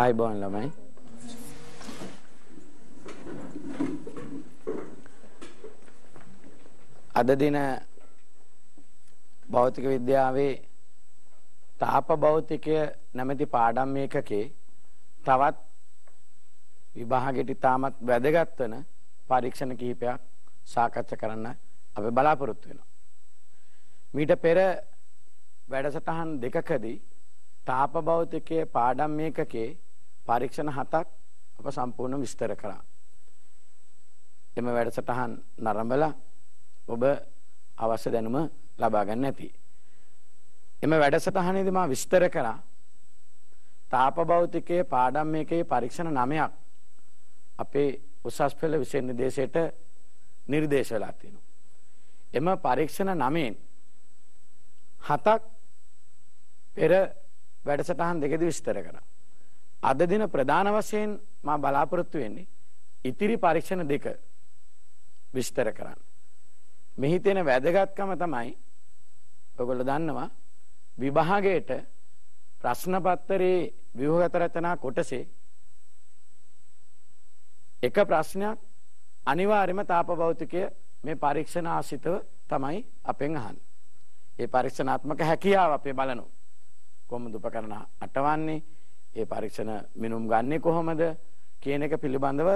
ආයිබෝන් ළමයි අද දින භෞතික විද්‍යාවේ තාප භෞතිකය නැමැති පාඩම් මේකකේ තවත් විභාගයට ඉතාමත් වැදගත් වන පරීක්ෂණ කිහිපයක් සාකච්ඡා කරන්න අපි බලාපොරොත්තු වෙනවා. මීට පෙර වැඩසටහන් දෙකකදී තාප භෞතිකයේ පාඩම් මේකකේ පරීක්ෂණ හතක් අප සම්පූර්ණ විස්තර කරා. එම වැඩසටහන් නරඹලා ඔබ අවශ්‍ය දැනුම ලබා ගන්න ඇති. එම වැඩසටහනේදී මා විස්තර කරා තාප භෞතිකයේ පාඩම් මේකේ පරීක්ෂණ 9ක් අපේ උසස් පෙළ විෂය නිදේශයට නිර්දේශ වෙලා තියෙනවා. එම පරීක්ෂණ 9න් හතක් පෙර වැඩසටහන් දෙකේදී විස්තර කරා. අද දින ප්‍රධාන වශයෙන් මා බලාපොරොත්තු වෙන්නේ ඉතිරි පරීක්ෂණ දෙක විස්තර කරන්න. මෙහි තියෙන වැදගත්කම තමයි ඔයගොල්ලෝ දන්නවා විභාගයට ප්‍රශ්න පත්‍රයේ ව්‍යුහගත රචනා කොටසේ එක ප්‍රශ්නයක් අනිවාර්යම තාප භෞතිකය මේ පරීක්ෂණ ආසිතව තමයි අපෙන් අහන්නේ. ඒ පරීක්ෂණාත්මක හැකියාව අපේ බලනවා. කොහොමද උපකරණ අටවන්නේ? ඒ පරීක්ෂණ මිනුම් ගන්නේ කොහොමද කියන එක පිළිබඳව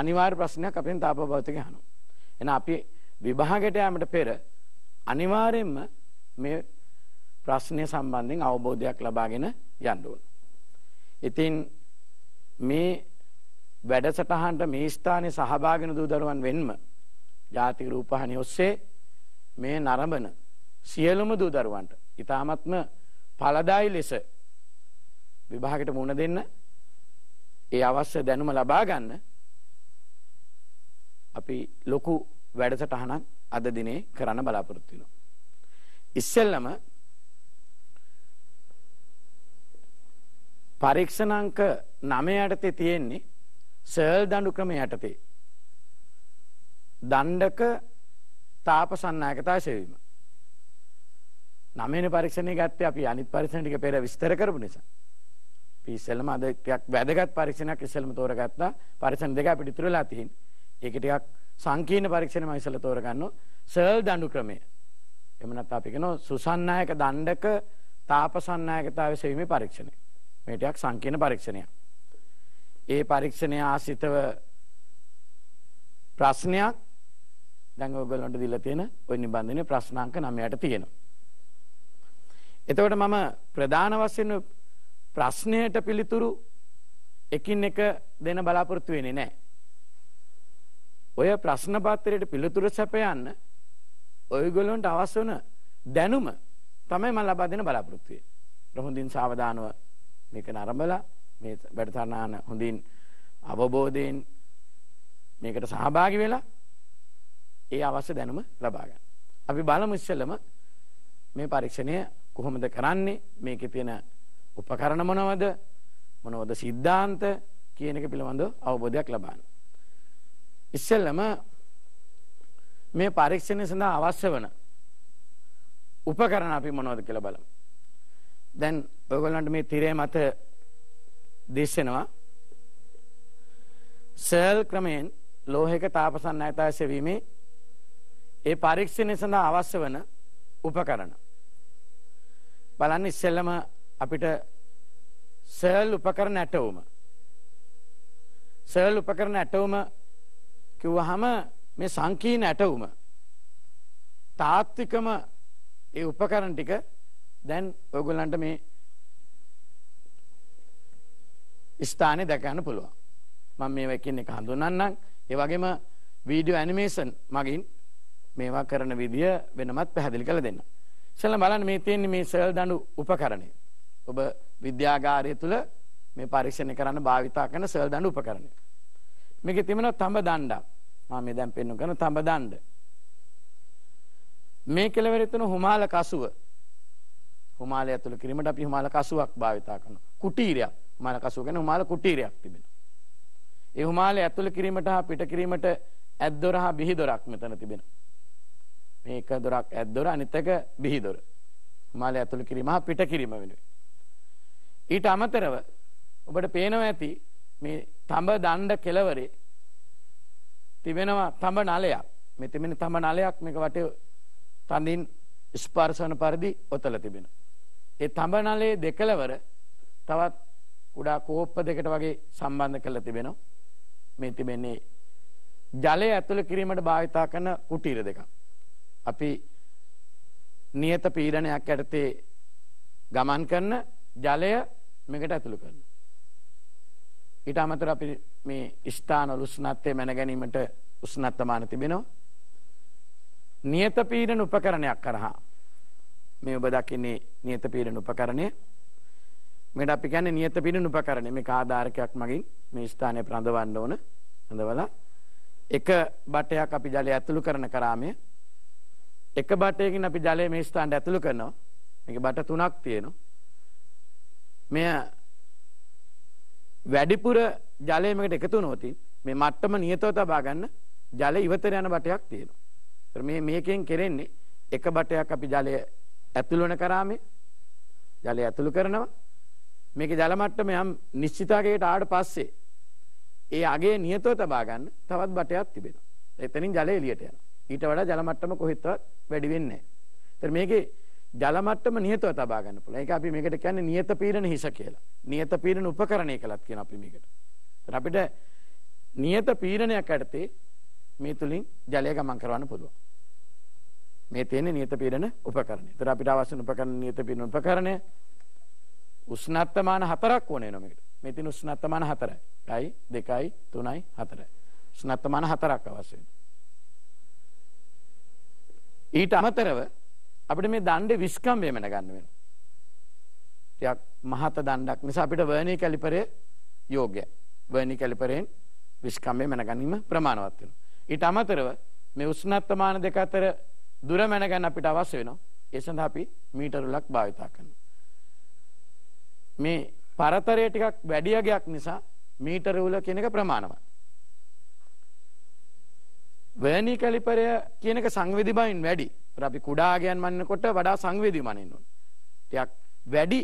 අනිවාර්ය ප්‍රශ්නයක් අපෙන් තාපභෞතිකය අහනවා. එහෙනම් අපි විභාගයට යාමට පෙර අනිවාර්යයෙන්ම මේ ප්‍රශ්නය සම්බන්ධයෙන් අවබෝධයක් ලබාගෙන යන්න ඕන. ඉතින් මේ වැඩසටහනට මේ ස්ථානයේ සහභාගී වූ දරුවන් වෙන්ම ජාතික රූපහානි ඔස්සේ මේ නරඹන සියලුම දූ දරුවන්ට ඊ타මත්ම ඵලදායි ලෙස විභාගයට මුණ දෙන්න ඒ අවශ්‍ය දැනුම ලබා ගන්න අපි ලොකු වැඩසටහනක් අද දිනේ කරන්න බලාපොරොත්තු වෙනවා. ඉස්සෙල්ලම පරීක්ෂණ අංක 9 යටතේ තියෙන්නේ සර්ල් දඬු ක්‍රම යටතේ. දණ්ඩක තාපසන්නායකතා සෙවීම. නවවෙනි පරීක්ෂණේ ගත්තේ අපි අනිත් පරීක්ෂණ ටික පෙර විස්තර කරපු නිසා. ඉස්සෙල්ලම අද ටිකක් වැදගත් පරීක්ෂණයක් ඉස්සෙල්ලම තෝරගත්තා. පරීක්ෂණ දෙක අපිට ඉතුරු වෙලා තියෙන. ඒක ටිකක් සංකීර්ණ පරීක්ෂණයක් මම ඉස්සෙල්ලා තෝරගන්නවා. සර්ල් දඬු ක්‍රමය. එහෙම නැත්නම් අපි කියනවා සුසන්නායක දණ්ඩක තාපසන්නායකතාවයේ සෙවීමේ පරීක්ෂණය. මේ ටිකක් සංකීර්ණ පරීක්ෂණයක්. ඒ පරීක්ෂණය ආසිතව ප්‍රශ්නයක් දැන් ඔයගොල්ලන්ට දීලා තියෙන ওই නිබන්ධනයේ ප්‍රශ්නාංක 9ට තියෙනවා. එතකොට මම ප්‍රධාන වශයෙන් ප්‍රශ්නයට පිළිතුරු එකින් එක දෙන බලාපොරොත්තු වෙන්නේ නැහැ. ඔය ප්‍රශ්න පත්‍රයට පිළිතුරු සැපයන්න ඔයගොල්ලන්ට අවශ්‍ය වෙන දැනුම තමයි මම ලබා දෙන්න බලාපොරොත්තු වෙන්නේ. හොඳින් සාවධානව මේක නරඹලා මේ වැඩසටහන හොඳින් අවබෝධයෙන් මේකට සහභාගි වෙලා ඒ අවශ්‍ය දැනුම ලබා ගන්න. අපි බලමු ඉස්සෙල්ලම මේ පරීක්ෂණය කොහොමද කරන්නේ මේකේ තියෙන උපකරණ මොනවද මොනවද සිද්ධාන්ත කියන එක පිළිබඳව අවබෝධයක් ලබන්න. ඉස්සෙල්ලම මේ පරීක්ෂණය සඳහා අවශ්‍ය වන උපකරණ අපි මොනවද කියලා බලමු. දැන් ඔයගොල්ලන්ට මේ තිරේ මත දිස්සෙනවා සෙල් ක්‍රමයෙන් ලෝහයක තාපසන්න ඇතා සෙවීමේ ඒ පරීක්ෂණය සඳහා අවශ්‍ය වන උපකරණ. බලන්න ඉස්සෙල්ලම අපිට සර්ල් උපකරණ ඇටවුම සර්ල් උපකරණ ඇටවුම කිව්වහම මේ සංකීර්ණ ඇටවුම තාත්තිකම ඒ උපකරණ ටික දැන් ඔයගොල්ලන්ට මේ ස්ථානේ දැක ගන්න පුළුවන් මම මේවා එකින් එක හඳුන්වන්නම් ඒ වගේම වීඩියෝ ඇනිමේෂන් මගින් මේවා කරන විදිය වෙනමත් පැහැදිලි කරලා දෙන්න. ඉතින් බලන්න මේ තියෙන්නේ මේ සර්ල් දඬු උපකරණය. ඔබ විද්‍යාගාරය තුළ මේ පරීක්ෂණය කරන්න භාවිතා කරන සෙල් දඬු උපකරණය. මේකේ තිබෙන තඹ දණ්ඩක්. මම මේ දැන් පෙන්වන්න කරන තඹ දණ්ඩ. මේ කෙළවරේ තුන හුමාල කසුව. හුමාලය ඇතුළු කිරීමට අපි හුමාල කසුවක් භාවිතා කරනවා. කුටීරයක්. හුමාල කසුව කියන්නේ හුමාල කුටීරයක් තිබෙනවා. ඒ හුමාලය ඇතුළු කිරීමට හා පිට කිරීමට ඇද්දොර හා බිහිදොරක් මෙතන තිබෙනවා. මේ එක දොරක් ඇද්දොර අනිත් එක බිහිදොර. හුමාලය ඇතුළු කිරීම හා පිට කිරීම වෙනුවෙන්. ඊට අමතරව ඔබට පේනව ඇති මේ තඹ දණ්ඩ කෙලවරේ තිබෙනවා තඹ නලයක් මේ තිබෙන තඹ නලයක් මේක වටේ තඳින් ස්පර්ශන පරිදි ඔතල තිබෙන. ඒ තඹ නලයේ දෙකලවර තවත් කුඩා කෝප්ප දෙකට වගේ සම්බන්ධ කරලා තිබෙනවා. මේ තිබෙන්නේ ජලය ඇතුළ කිරීමට භාවිතා කරන කුටීර දෙකක්. අපි නියත පීඩනයක් යටතේ ගමන් කරන ජලය මේකට ඇතුළු කරන. ඊට අමතර අපි මේ ස්ථාන උෂ්ණත්වය මැන ගැනීමට උෂ්ණත්තමාන තිබෙනවා. නියත පීඩන උපකරණයක් කරහා මේ ඔබ දකින්නේ නියත පීඩන උපකරණය. මේකට අපි කියන්නේ නියත පීඩන උපකරණය. මේක ආධාරකයක් මගින් මේ ස්ථානය ප්‍රඳවන්න ඕන. හඳවලා එක බටයක් අපි ජලය ඇතුළු කරන කරාමය එක බටයකින් අපි ජලය මේ ස්ථානට ඇතුළු කරනවා. මේක බට තුනක් තියෙනවා. මෙය වැඩිපුර ජලයමකට එකතු නොති මේ මට්ටම නියතව තබා ගන්න ජල ඉවතර යන බටයක් තියෙනවා. මේ මේකෙන් කෙරෙන්නේ එක බටයක් අපි ජලය ඇතුළන කරාමේ ජලය ඇතුළු කරනවා මේක ජලමට්ටම යම් නිශ්චිතාගේට ආට පස්සේ ඒ අගේ නියතව තබා ගන්න තවත් බටයක් තිබෙනවා. එතනින් ජලය එළියට යනවා. ඊට වඩා ජලමට්ටම කොහෙත්වත් වැඩි වෙන්නේ නැහැ. ඒතර මේකේ ජල මට්ටම නියතව තබා ගන්න පුළුවන්. ඒක අපි මේකට කියන්නේ නියත පීඩන හිස කියලා. නියත පීඩන උපකරණය කළත් කියන අපි මේකට. ඒතර අපිට නියත පීඩනයක් යටතේ මේ තුලින් ජලය ගමන් කරවන්න පුළුවන්. මේ තියෙන නියත පීඩන උපකරණය. ඒතර අපිට අවශ්‍ය උපකරණ නියත පීඩන උපකරණය උෂ්ණත්මාන හතරක් ඕනේ නෝ මේකට. මේ තියෙන උෂ්ණත්මාන හතරයි. 1යි 2යි 3යි 4යි. උෂ්ණත්මාන හතරක් අවශ්‍යයි. ඊට අමතරව අපිට මේ දණ්ඩ විස්කම්බයමට ගන්න වෙන. යක් මහත දණ්ඩක් නිසා අපිට වර්ණී කැලිපරේ යෝග්‍ය වර්ණී කැලිපරයෙන් විස්කම්බය මැන ගැනීම ප්‍රමාණවත් වෙනවා. ඊට අමතරව මේ උෂ්ණත්වමාන දෙක අතර දුර මැන ගන්න අපිට අවශ්‍ය වෙනවා. ඒ සඳහා අපි මීටර උලක් භාවිත කරනවා. මේ පරතරය ටිකක් වැඩි යගයක් නිසා මීටර උල කියන එක ප්‍රමාණවත්. වර්ණී කැලිපරය කියන එක සංවේදී බවින් වැඩි. අපි කුඩාගයන් මන්නකොට වඩා සංවේදී මනින්න ඕනේ. ටිකක් වැඩි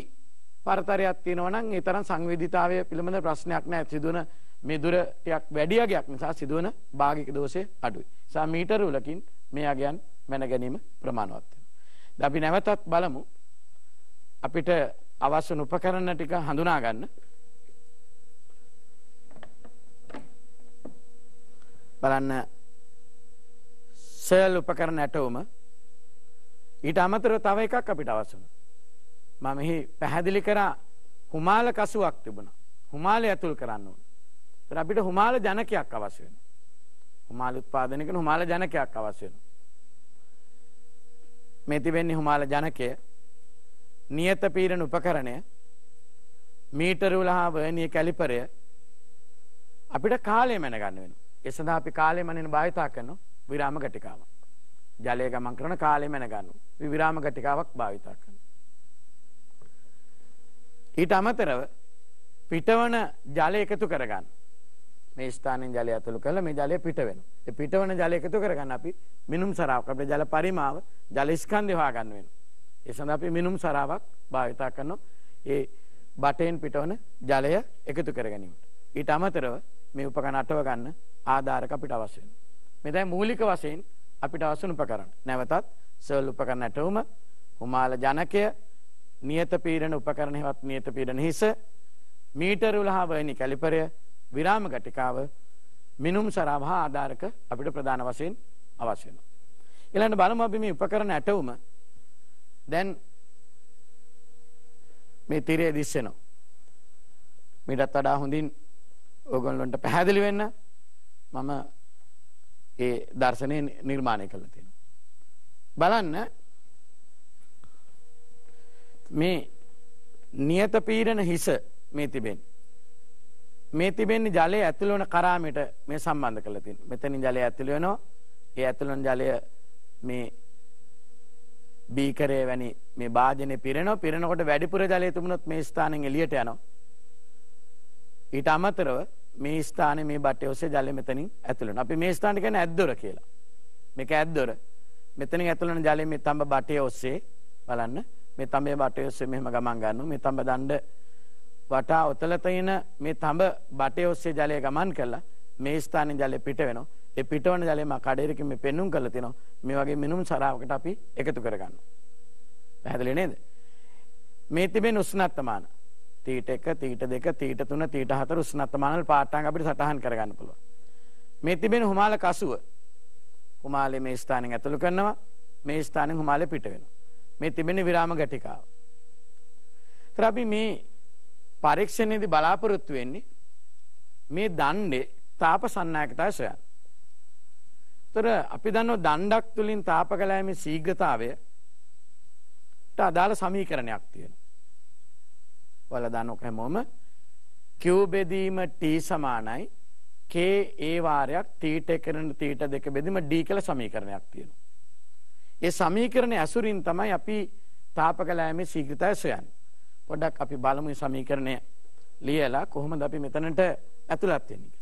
පරතරයක් තියෙනවා නම් ඒ තරම් සංවේදීතාවය පිළිබඳ ප්‍රශ්නයක් නැහැ. සිදුවන මේ දුර ටිකක් වැඩි යගයක් නිසා සිදුවන භාගික දෝෂය අඩුයි. සා මීටර වලකින් මේ යගයන් මැන ගැනීම ප්‍රමාණවත් වෙනවා. අපි නැවතත් බලමු අපිට අවශ්‍ය උපකරණ ටික හඳුනා ගන්න. බලන්න සෙල් උපකරණ ඇටවම ඊට අමතර තව එකක් අපිට අවසන. මම මෙහි පැහැදිලි කරා හුමාල කසුවක් තිබුණ. හුමාල ඇතුල් කරන්න ඕන. තර අපිට හුමාල ජනකයක් අවශ්‍ය වෙන. හුමාල උත්පාදනකන හුමාල ජනකයක් අවශ්‍ය වෙන. මේ තිබෙන්නේ හුමාල ජනකය නියත පීරණ උපකරණය මීටරුල හා වර්ණීය කැලිපරය අපිට කාලය මැනගන්න වෙනවා. ඒ සඳහා අපි කාලය මැනෙන භාවිතා කරන විරාම ගටිකාවක්. ජලය ගමන් කරන කාලය මැන ගන්නු. විවිරාම ගතිකාවක් භාවිතා කරන. ඊට අමතරව පිටවන ජලය එකතු කරගන්න. මේ ස්ථානෙන් ජලය ඇතුළු කළ මේ ජලය පිට වෙනවා. ඒ පිටවන ජලය එකතු කරගන්න අපි මිනුම් සරාවක් අපේ ජල පරිමාව ජල ස්කන්ධය හොයාගන්න වෙනවා. ඒ සඳහා අපි මිනුම් සරාවක් භාවිතා කරනවා. ඒ බටෙන් පිටවන ජලය එකතු කර ගැනීමට. ඊට අමතරව මේ උපකරණ අටව ගන්න ආධාරක අපිට අවශ්‍ය වෙනවා. මේ දැන් මූලික වශයෙන් අපිට අවසුන් උපකරණ. නැවතත් සර්ල් උපකරණ ඇටවුම, හුමාල ජනකය, නියත පීඩන උපකරණ හෙවත් නියත පීඩන හිස, මීටර 12 වැනි කැලිපරය, විරාම ගටිකාව, මිනුම් සරාව හා ආධාරක අපිට ප්‍රධාන වශයෙන් අවශ්‍ය වෙනවා. ඊළඟට බලමු අපි මේ උපකරණ ඇටවුම දැන් මේ තිරේ දිස්සෙනවා. මීටත් වඩා හොඳින් ඕගොල්ලොන්ට පැහැදිලි වෙන්න මම ඒ දර්ශනය නිර්මාණය කළ තියෙන. බලන්න මේ නියත පීරණ හිස මේ තිබෙන්. මේ තිබෙන්නේ ජලය ඇතුළවන කරාමිට මේ සම්බන්ධ කළ තින් මෙතනි ජලය ඇතුළවෙනවා ඒ ඇතුළන් ජලය මේ බීකරය වැනි මේ භාජනය පිරෙන පිරෙනකොට වැඩිපුර ජලය තිබුණොත් මේ ස්ථානෙන් එලියට යනවා. ඊට අමතරව මේ ස්ථානයේ මේ බටේ ඔස්සේ ජලය මෙතනින් ඇතුළු වෙනවා. අපි මේ ස්ථානට කියන්නේ ඇද්දොර කියලා. මේක ඇද්දොර. මෙතනින් ඇතුළු වෙන ජලය මේ තඹ බටේ ඔස්සේ බලන්න. මේ තඹේ බටේ ඔස්සේ මෙහෙම ගමන් ගන්නවා. මේ තඹ දණ්ඩ වටා ඔතල තියෙන මේ තඹ බටේ ඔස්සේ ජලය ගමන් කළා. මේ ස්ථානයේ ජලය පිට වෙනවා. ඒ පිටවන ජලය මා කඩේරකින් මේ පෙන්눔 කරලා තිනවා. මේ වගේ මිනුම් සරාවකට අපි එකතු කරගන්නවා. පැහැදිලි නේද? මේ තිබෙන උෂ්ණත්වමාන තීට 1 තීට 2 තීට 3 තීට 4 උෂ්ණත්මානල් පාටාංග අපිට සටහන් කරගන්න පුළුවන්. මේ තිබෙන හුමාල කසුව හුමාලේ මේ ස්ථානෙන් ඇතුළු කරනවා මේ ස්ථානෙන් හුමාලේ පිට වෙනවා. මේ තිබෙන විරාම ගැටිකාව. ඒතර අපි මේ පරීක්ෂණයේදී බලාපොරොත්තු වෙන්නේ මේ දණ්ඩේ තාප සන්නායකතාවය සොයන්න. ඒතර අපි දන්නවා දණ්ඩක් තුලින් තාප කලෑමේ ශීඝ්‍රතාවයට අදාළ සමීකරණයක් තියෙනවා. ඔයාලා දානක හැමෝම q බෙදීම t සමානයි k ඒ වාරයක් තීට එකරන තීට දෙක බෙදීම d කියලා සමීකරණයක් තියෙනවා. ඒ සමීකරණය ඇසුරින් තමයි අපි තාපකලෑමේ ශීඝ්‍රතාවය සොයන්නේ. පොඩ්ඩක් අපි බලමු මේ සමීකරණය ලියලා කොහොමද අපි මෙතනට ඇතුළත් වෙන්නේ.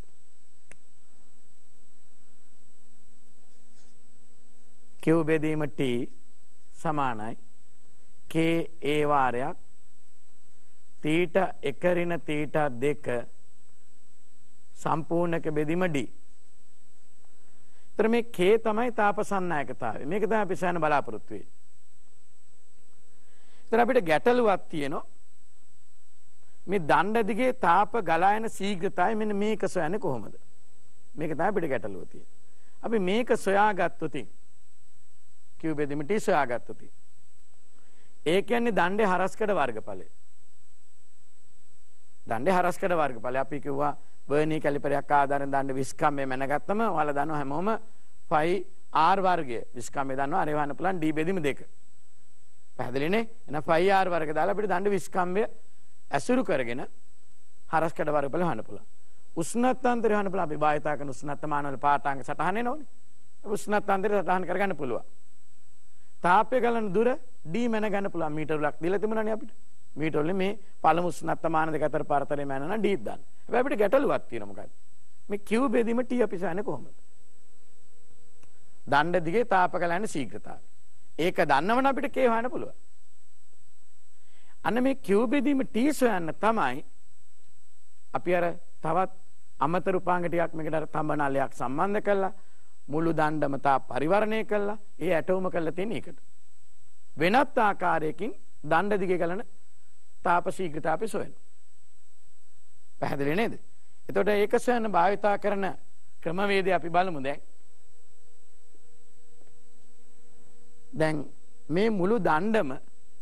q බෙදීම t සමානයි k ඒ වාරයක් තීට 1 ඍණ තීට 2 සම්පූර්ණක බෙදීම D. ඊතර මේ K තමයි තාපසන්නායකතාවය. මේක තමයි අපි සෑහෙන බලාපොරොත්තු වෙන්නේ. ඊතර අපිට ගැටලුවක් තියෙනවා. මේ දණ්ඩ දිගේ තාප ගලා යන ශීඝ්‍රතාවය මෙන්න මේක සොයන්නේ කොහොමද? මේක තමයි අපිට ගැටලුව තියෙන්නේ. අපි මේක සොයාගත්තොත් කිව් බෙදීම T සොයාගත්තොත් ඒ කියන්නේ දණ්ඩේ හරස්කඩ වර්ගඵලය. දණ්ඩේ හරස්කඩ වර්ගඵලය. අපි කිව්වා බර්නි කැලිපරයක් ආධාරයෙන් දණ්ඩ 20කම් මේ මැනගත්තම ඔයාලා දන්නවා හැමෝම 5R වර්ගය. 20කම් මේ දන්නවා අරේ වහන්න පුළුවන් D බෙදීම දෙක. පැහැදිලිනේ? එහෙනම් 5R වර්ග දාලා අපිට දණ්ඩ 20කම්ය ඇසුරු කරගෙන හරස්කඩ වර්ගඵල හොයන්න පුළුවන්. උෂ්ණත්වන්තරය හොයන්න පුළුවන්. අපි භාවිතා කරන උෂ්ණත්මාන වල පාඨාංග සටහන එනෝනේ. උෂ්ණත්වන්තරය සටහන් කරගන්න පුළුවන්. තාපය ගලන දුර D මැනගන්න පුළුවන්. මීටර ලක් දීලා තිබුණානේ අපිට. මීටොල්ල මේ පළමු ස්නත්තමාන දෙක අතර පරතරය මැනන ඩීප් දාන්න. හැබැයි අපිට ගැටලුවක් තියෙනවා මොකක්ද? මේ කිව් බෙදීම T අපි සෑනේ කොහොමද? දණ්ඩ දිගේ තාපකලන ශීඝ්‍රතාවය. ඒක දන්නවනම් අපිට K හොයන්න පුළුවන්. අන්න මේ Q බෙදීම T සොයන්න තමයි අපි අර තවත් අමතර උපාංග ටිකක් මේකට අර තඹනලයක් සම්බන්ධ කළා. මුළු දණ්ඩම තා පරිවර්ණය කළා. ඒ ඇටවුම කළා තියෙන එකට. වෙනත් ආකාරයකින් දණ්ඩ දිගේ ගලන තාපශීග්‍රත අපි සොයන. පැහැදිලි නේද. එතොට ඒක සොයන භාවිතා කරන ක්‍රමවේද අපි බලමු දැන්. දැන් මේ මුළු දණ්ඩම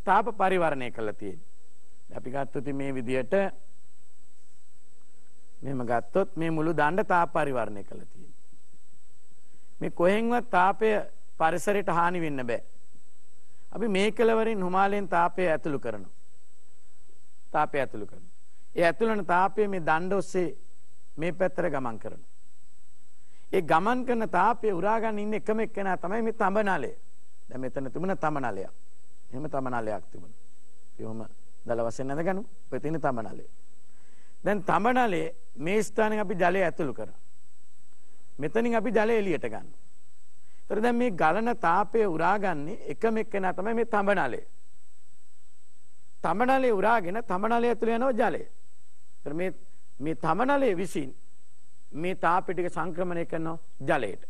තාප පරිවරණය කළ තියෙන. අපි ගත්තති මේ විදියට මෙම ගත්තොත් මේ මුළු දණ්ඩ තාප පරිවරණය කළ තියෙන. මේ කොහෙන්වත් තාපය පරිසරයට හානි වෙන්න බෑ. අපි මේ කලවරින් හුමාලයෙන් තාපය ඇතුළු කරනවා. තාපය ඇතුළු කරනවා. ඒ ඇතුළන තාපය මේ දණ්ඩ ඔස්සේ මේ පැත්තර ගමන් කරනවා. ඒ ගමන් කරන තාපය උරා ගන්න ඉන්න එකම එක්කෙනා තමයි මේ තඹනලය. දැන් මෙතන තිබුණ තඹනලය. එහෙම තඹනලයක් තිබුණා. ඒවම දල වශයෙන් නැඳගනු. ඔය තියෙන තඹනලය. දැන් තඹනලය මේ ස්ථානයේ අපි ජලය ඇතුළු කරා. මෙතනින් අපි ජලය එළියට ගන්නවා. ඒතර දැන් මේ ගලන තාපය උරාගන්නේ එකම එක්කෙනා තමයි මේ තඹනලය. තමනලේ උරාගෙන තමනලේ ඇතුළ යනෝ ජලය. මේ තමනලේ විසින් මේ තාපිටික සංක්‍රමණය කරනවා ජලයට.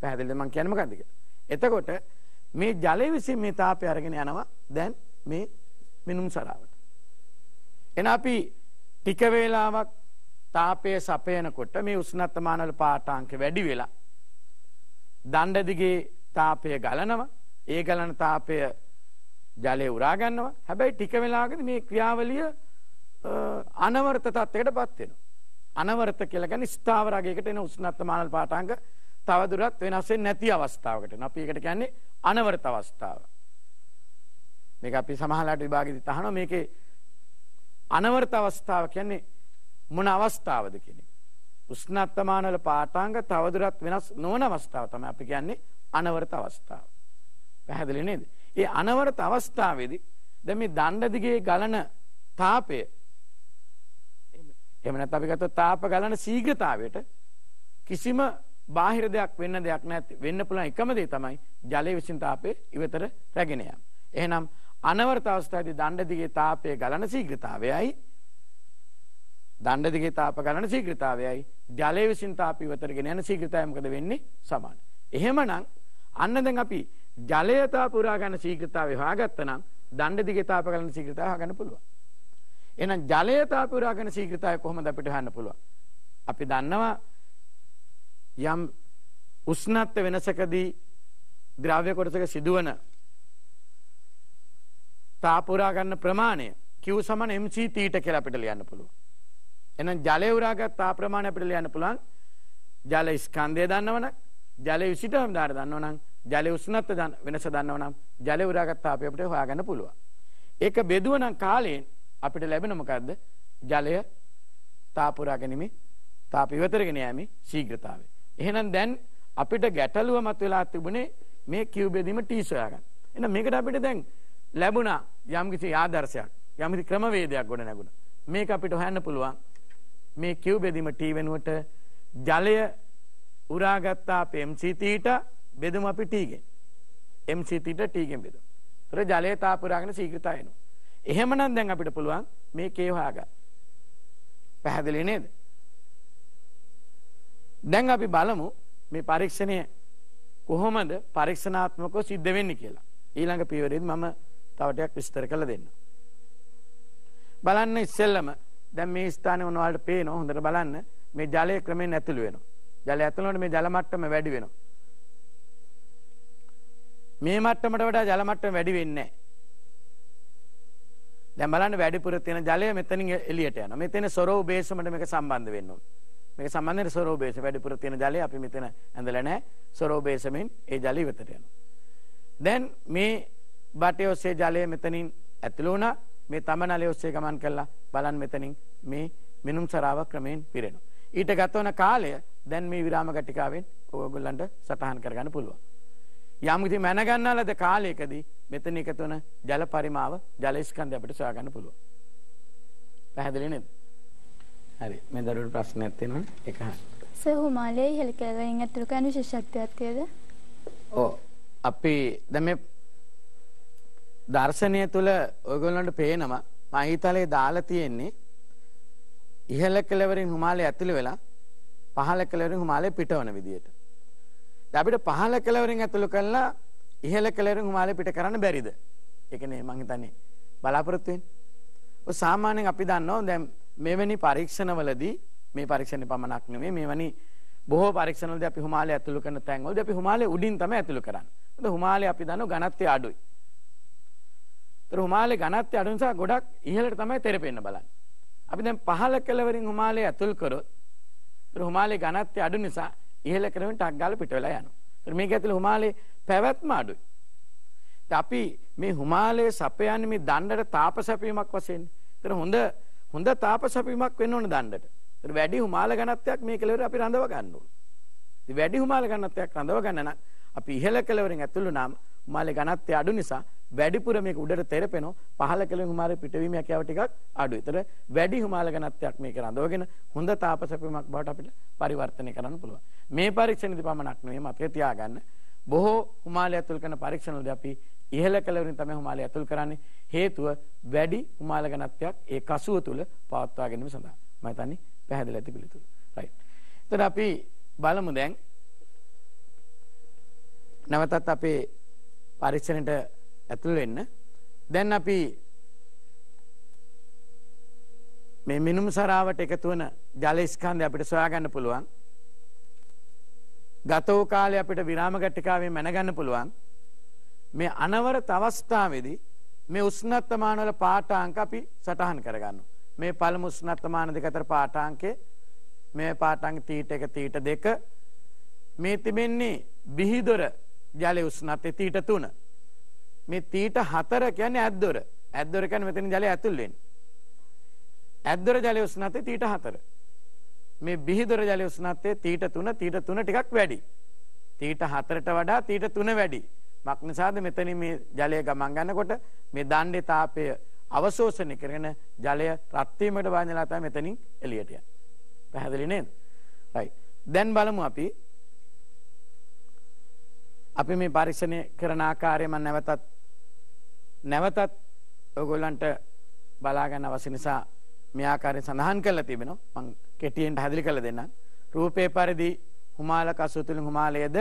පැහැදිලිද මං කියන්නේ මොකද්ද කියලා. එතකොට මේ ජලය විසින් මේ තාපය අරගෙන යනවා දැන් මේ මිනුම් සරාවට. එන අපි ටික වේලාවක් තාපය සපයනකොට මේ උෂ්ණත්මානවල පාඨාංක වැඩි වෙලා දණ්ඩ දිගේ තාපය ගලනවා. ඒ ගලන තාපය ජලය උරා ගන්නවා. හැබැයි ටික වෙලාවකදී මේ ක්‍රියාවලිය අනවර්ත තත්ත්වයකටපත් වෙනවා. අනවර්ත කියලා කියන්නේ ස්ථාවර අගයකට එන උෂ්ණත්ව මානල් පාඨාංග තවදුරටත් වෙනස් වෙන්නේ නැති අවස්ථාවකට එනවා. අපි ඒකට කියන්නේ අනවර්ත අවස්ථාව. මේක අපි සමහරලාට විභාගෙදි තහනවා මේකේ අනවර්ත අවස්ථාව කියන්නේ මොන අවස්ථාවද කියන එක. උෂ්ණත්මානල පාඨාංග තවදුරටත් වෙනස් නොවන අවස්ථාව තමයි අපි කියන්නේ අනවර්ත අවස්ථාව. පැහැදිලි නේද? ඒ අනවරත අවස්ථාවේදී දැන් මේ දණ්ඩ දිගේ ගලන තාපය එහෙම නැත්නම් අපි ගත්තොත් තාප ගලන සීඝ්‍රතාවයට කිසිම බාහිර දෙයක් වෙන්න දෙයක් නැති වෙන්න පුළුවන් එකම දේ තමයි ජලයේ විසින් තාපය ඉවතර රැගෙන යාම. එහෙනම් අනවරත අවස්ථාවේදී දණ්ඩ දිගේ තාපය ගලන සීඝ්‍රතාවයයි දණ්ඩ දිගේ තාප ගලන සීඝ්‍රතාවයයි ජලයේ විසින් තාපය ඉවතර ගෙන යන සීඝ්‍රතාවය මොකද වෙන්නේ සමාන. එහෙමනම් අන්න දැන් අපි ජලයතා පුරා ගන්න ශීඝ්‍රතාවය හොයාගත්තා නම් දණ්ඩ දිගතාව කරන ශීඝ්‍රතාවය හොයාගන්න පුළුවන්. එහෙනම් ජලයතා පුරා ගන්න ශීඝ්‍රතාවය කොහොමද අපිට හොයන්න පුළුවන්? අපි දන්නවා යම් උෂ්ණත්ව වෙනසකදී ද්‍රව්‍ය කොටසක සිදුවන තාපුරා ගන්න ප්‍රමාණය Q සමන mc තීට කියලා අපිට ලියන්න පුළුවන්. එහෙනම් ජලය උරාගත් තාප ප්‍රමාණය අපිට ලියන්න පුළුවන්. ජල ස්කන්ධය දන්නවනම් ජල විසිටම දාර දන්නවනම් ජලයේ උෂ්ණත්ව වෙනස දන්නව නම් ජලය උරාගත් තාපය අපිට හොයාගන්න පුළුවන්. ඒක බෙදුව නම් කාලයෙන් අපිට ලැබෙන මොකද්ද? ජලය තාප උරා ගැනීම තාප ඉවතරගෙන යෑමේ ශීඝ්‍රතාවය. එහෙනම් දැන් අපිට ගැටලුව මත වෙලා තිබුණේ මේ කියු බෙදීම T සොයාගන්න. එහෙනම් මේකට අපිට දැන් ලැබුණා යම්කිසි ආදර්ශයක්, යම්කිසි ක්‍රමවේදයක් ගොඩ නැගුණා. මේක අපිට හොයන්න පුළුවන් මේ කියු බෙදීම T වෙනුවට ජලය උරාගත් තාපය MC θ බෙදමු අපි t ගෙන් mc theta t ගෙන් බෙදමු. ඒතර ජලයේ තාපුරාගෙන ශීඝ්‍රතාව එනවා. එහෙමනම් දැන් අපිට පුළුවන් මේ k හොයාගන්න. පැහැදිලි නේද? දැන් අපි බලමු මේ පරීක්ෂණය කොහොමද පරීක්ෂණාත්මකව සිද්ධ වෙන්නේ කියලා. ඊළඟ පියවරේදී මම තව ටිකක් විස්තර කරලා දෙන්නම්. බලන්න ඉස්සෙල්ලම දැන් මේ ස්ථානේ මොනවාට පේනව හොඳට බලන්න මේ ජලය ක්‍රමෙන් ඇතුළු වෙනවා. ජලය ඇතුළු වුණොත් මේ ජල මට්ටම වැඩි වෙනවා. මේ මට්ටමට වඩා ජල මට්ටම වැඩි වෙන්නේ නැහැ. දැන් බලන්න වැඩිපුර තියෙන ජලය මෙතනින් එළියට යනවා. මෙතන සොරෝ බේසුමට මේක සම්බන්ධ වෙන්න ඕනේ. මේක සම්බන්ධ වෙන සොරෝ බේස වැඩිපුර තියෙන ජලය අපි මෙතන ඇඳලා නැහැ. සොරෝ බේසමෙන් ඒ ජලය ඉවතට යනවා. දැන් මේ බටේ ඔස්සේ ජලය මෙතනින් ඇතුළු වුණා. මේ තමනලේ ඔස්සේ ගමන් කළා. බලන්න මෙතනින් මේ මිනුම් සරාව ක්‍රමයෙන් පිරෙනවා. ඊට ගත වන කාලය දැන් මේ විරාම ගටිකාවෙන් ඔයගොල්ලන්ට සටහන් කරගන්න පුළුවන්. යම්කිසි මැනගන්නාලද කාලයකදී මෙතන එකතු වන ජල පරිමාව ජල ස්කන්ධය අපිට සොයාගන්න පුළුවන්. පැහැදිලි නේද? හරි. මේ දරුවට ප්‍රශ්නයක් තියෙනවා එක අහන්න. සර් හුමාලයේ ඉහළ කියලා වලින් අතුරු කරන විශේෂත්වයක් තියද? ඔව්. අපි දැන් මේ දර්ශනය තුල ඔයගොල්ලන්ට පේනවා මහීතලේ දාලා තියෙන්නේ ඉහළ කෙළවරින් හුමාලයේ ඇතුළේ වෙලා පහළ කෙළවරින් හුමාලයේ පිටවන විදියට. අපිට පහළ කෙලවරින් ඇතුළු කරලා ඉහළ කෙලවරින් හුමාලේ පිට කරන්න බැරිද? ඒකනේ මං හිතන්නේ බලාපොරොත්තු වෙන්නේ. සාමාන්‍යයෙන් අපි දන්නවා දැන් මෙවැනි පරීක්ෂණවලදී මේ පරීක්ෂණේ පමණක් නෙමෙයි මෙවැනි බොහෝ පරීක්ෂණවලදී අපි හුමාලේ ඇතුළු කරන තැන්වලදී අපි හුමාලේ උඩින් තමයි ඇතුළු කරන්නේ. මොකද හුමාලේ අපි දන්නවා ඝනත්වය අඩුයි. ඒතර හුමාලේ ඝනත්වය අඩු නිසා ගොඩක් ඉහළට තමයි තෙරපෙන්න බලන්නේ. අපි දැන් පහළ කෙලවරින් හුමාලේ ඇතුළු කරොත් හුමාලේ ඝනත්වය අඩු නිසා ඉහළ ක්‍රමෙන් ටක් ගාලා පිට වෙලා යනවා. ඒත් මේක ඇතුළේ හුමාලේ පැවැත්ම අඩුයි. අපි මේ හුමාලයේ සපයන්නේ මේ දණ්ඩට තාපසැපීමක් වශයෙන්. ඒතර හොඳ හොඳ තාපසැපීමක් වෙන්න ඕන දණ්ඩට. ඒතර වැඩි හුමාල ඝනත්වයක් මේ කෙලවර අපි රඳව ගන්න ඕන. ඉතින් වැඩි හුමාල ඝනත්වයක් රඳව ගන්න නම් අපි ඉහළ කෙලවරෙන් ඇතුළු නම් හුමාලේ ඝනත්වය අඩු නිසා වැඩිපුර මේක උඩට තෙරපෙනවා. පහළ කෙළවි හුමාරේ පිටවීමක් යව ටිකක් අඩුයි. ඒතර වැඩි හුමාල ඝනත්වයක් මේක රඳවගෙන හොඳ තාප සැපීමක් බවට අපිට පරිවර්තනය කරන්න පුළුවන්. මේ පරීක්ෂණෙදි පමණක් නෙවෙයි අපේ තියාගන්න. බොහෝ හුමාලය ඇතුල් කරන පරීක්ෂණවලදී අපි ඉහළ කෙළවරින් තමයි හුමාලය ඇතුල් කරන්නේ. හේතුව වැඩි හුමාල ඝනත්වයක් ඒ කසුව තුල පවත්වා ගැනීම සඳහා. මම හිතන්නේ පැහැදිලි ඇති පිළිතුර. right. එතන අපි බලමු දැන් නැවතත් අපේ පරීක්ෂණයට ඇතුළ වෙන්න දැන් අපි මේ මිනුම් සරාවට එකතු වන ජලස්කන්ධය අපිට සොයාගන්න පුළුවන් ගතෝ කාලය අපිට විරාම ගට්ටිකාවෙන් මැනගන්න පුළුවන් මේ අනවරත අවස්ථාවේදී මේ උස්නත්තමානවල පාඨාංක අපි සටහන් කරගන්නවා. මේ පළමු උස්නත්තමාන දෙක අතර පාඨාංකේ මේ පාඨාංක තීට 1 තීට 2 මේ තිබෙන්නේ බිහිදොර ජලයේ උස්නත්තේ තීට 3 මේ තීට හතර කියන්නේ ඇද්දොර. ඇද්දොර කියන්නේ මෙතන ජලය ඇතුල් වෙන්නේ. ඇද්දොර ජලයේ උෂ්ණත්වය තීට හතර. මේ බිහිදොර ජලයේ උෂ්ණත්වය තීට තුන තීට තුන ටිකක් වැඩි. තීට හතරට වඩා තීට තුන වැඩි. මක් නිසාද මෙතන මේ ජලය ගමන් ගන්නකොට මේ දණ්ඩේ තාපය අවශෝෂණය කරගෙන ජලය රත් වීමට වාජනලා තමයි මෙතනින් එළියට යන්නේ. පැහැදිලි නේද? right. දැන් බලමු අපි අපි මේ පරීක්ෂණය කරන ආකාරය මම නැවතත් නැවතත් ඔයගොල්ලන්ට බලා ගන්න අවශ්‍ය නිසා මේ ආකාරයෙන් සඳහන් කරලා තිබෙනවා මම කෙටියෙන් පැහැදිලි කරලා දෙන්නම් රූපේ පරිදි හුමාල කසුතුලින් හුමාලයේද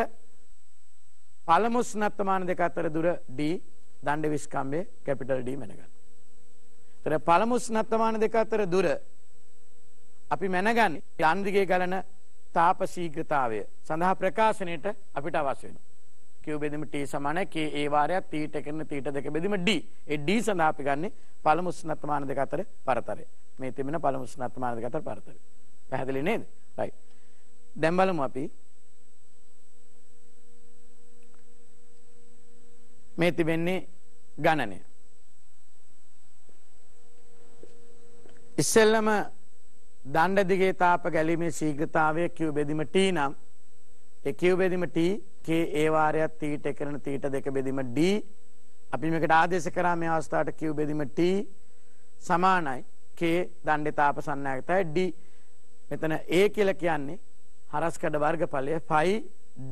පළමු ස්නත්තමාන දෙක අතර දුර D දණ්ඩ විස්කම්බේ කැපිටල් D මැනගන්න. ඒතර පළමු ස්නත්තමාන දෙක අතර දුර අපි මැනගන්නේ යන්දිගේ ගලන තාප ශීඝ්‍රතාවය සඳහා ප්‍රකාශනයට අපිට අවශ්‍ය වෙනවා. Q බෙදීම T සමානයි K A වාරයක් තීට 1 න තීට 2 බෙදීම D. ඒ D සඳහා අපි ගන්නෙ පළමු උෂ්ණත්වමාන දෙක අතර පරතරය. මේ තිබෙන පළමු උෂ්ණත්වමාන දෙක අතර පරතරය. පැහැදිලි නේද? right. දැන් බලමු අපි මේ තිබෙන්නේ ගණනය. ඉස්සෙල්ලම දණ්ඩ දිගේ තාප ගැලීමේ ශීඝ්‍රතාවය Q බෙදීම T නම් ඒ Q බෙදීම T K ඒ වාරයක් තීට 1 කරන තීට 2 බෙදීම D අපි මේකට ආදේශ කරා මේ අවස්ථාවට Q බෙදීම T සමානයි K දණ්ඩේ තාප සංඥාකටයි D මෙතන A කියලා කියන්නේ හරස්කඩ වර්ගඵලය ෆයි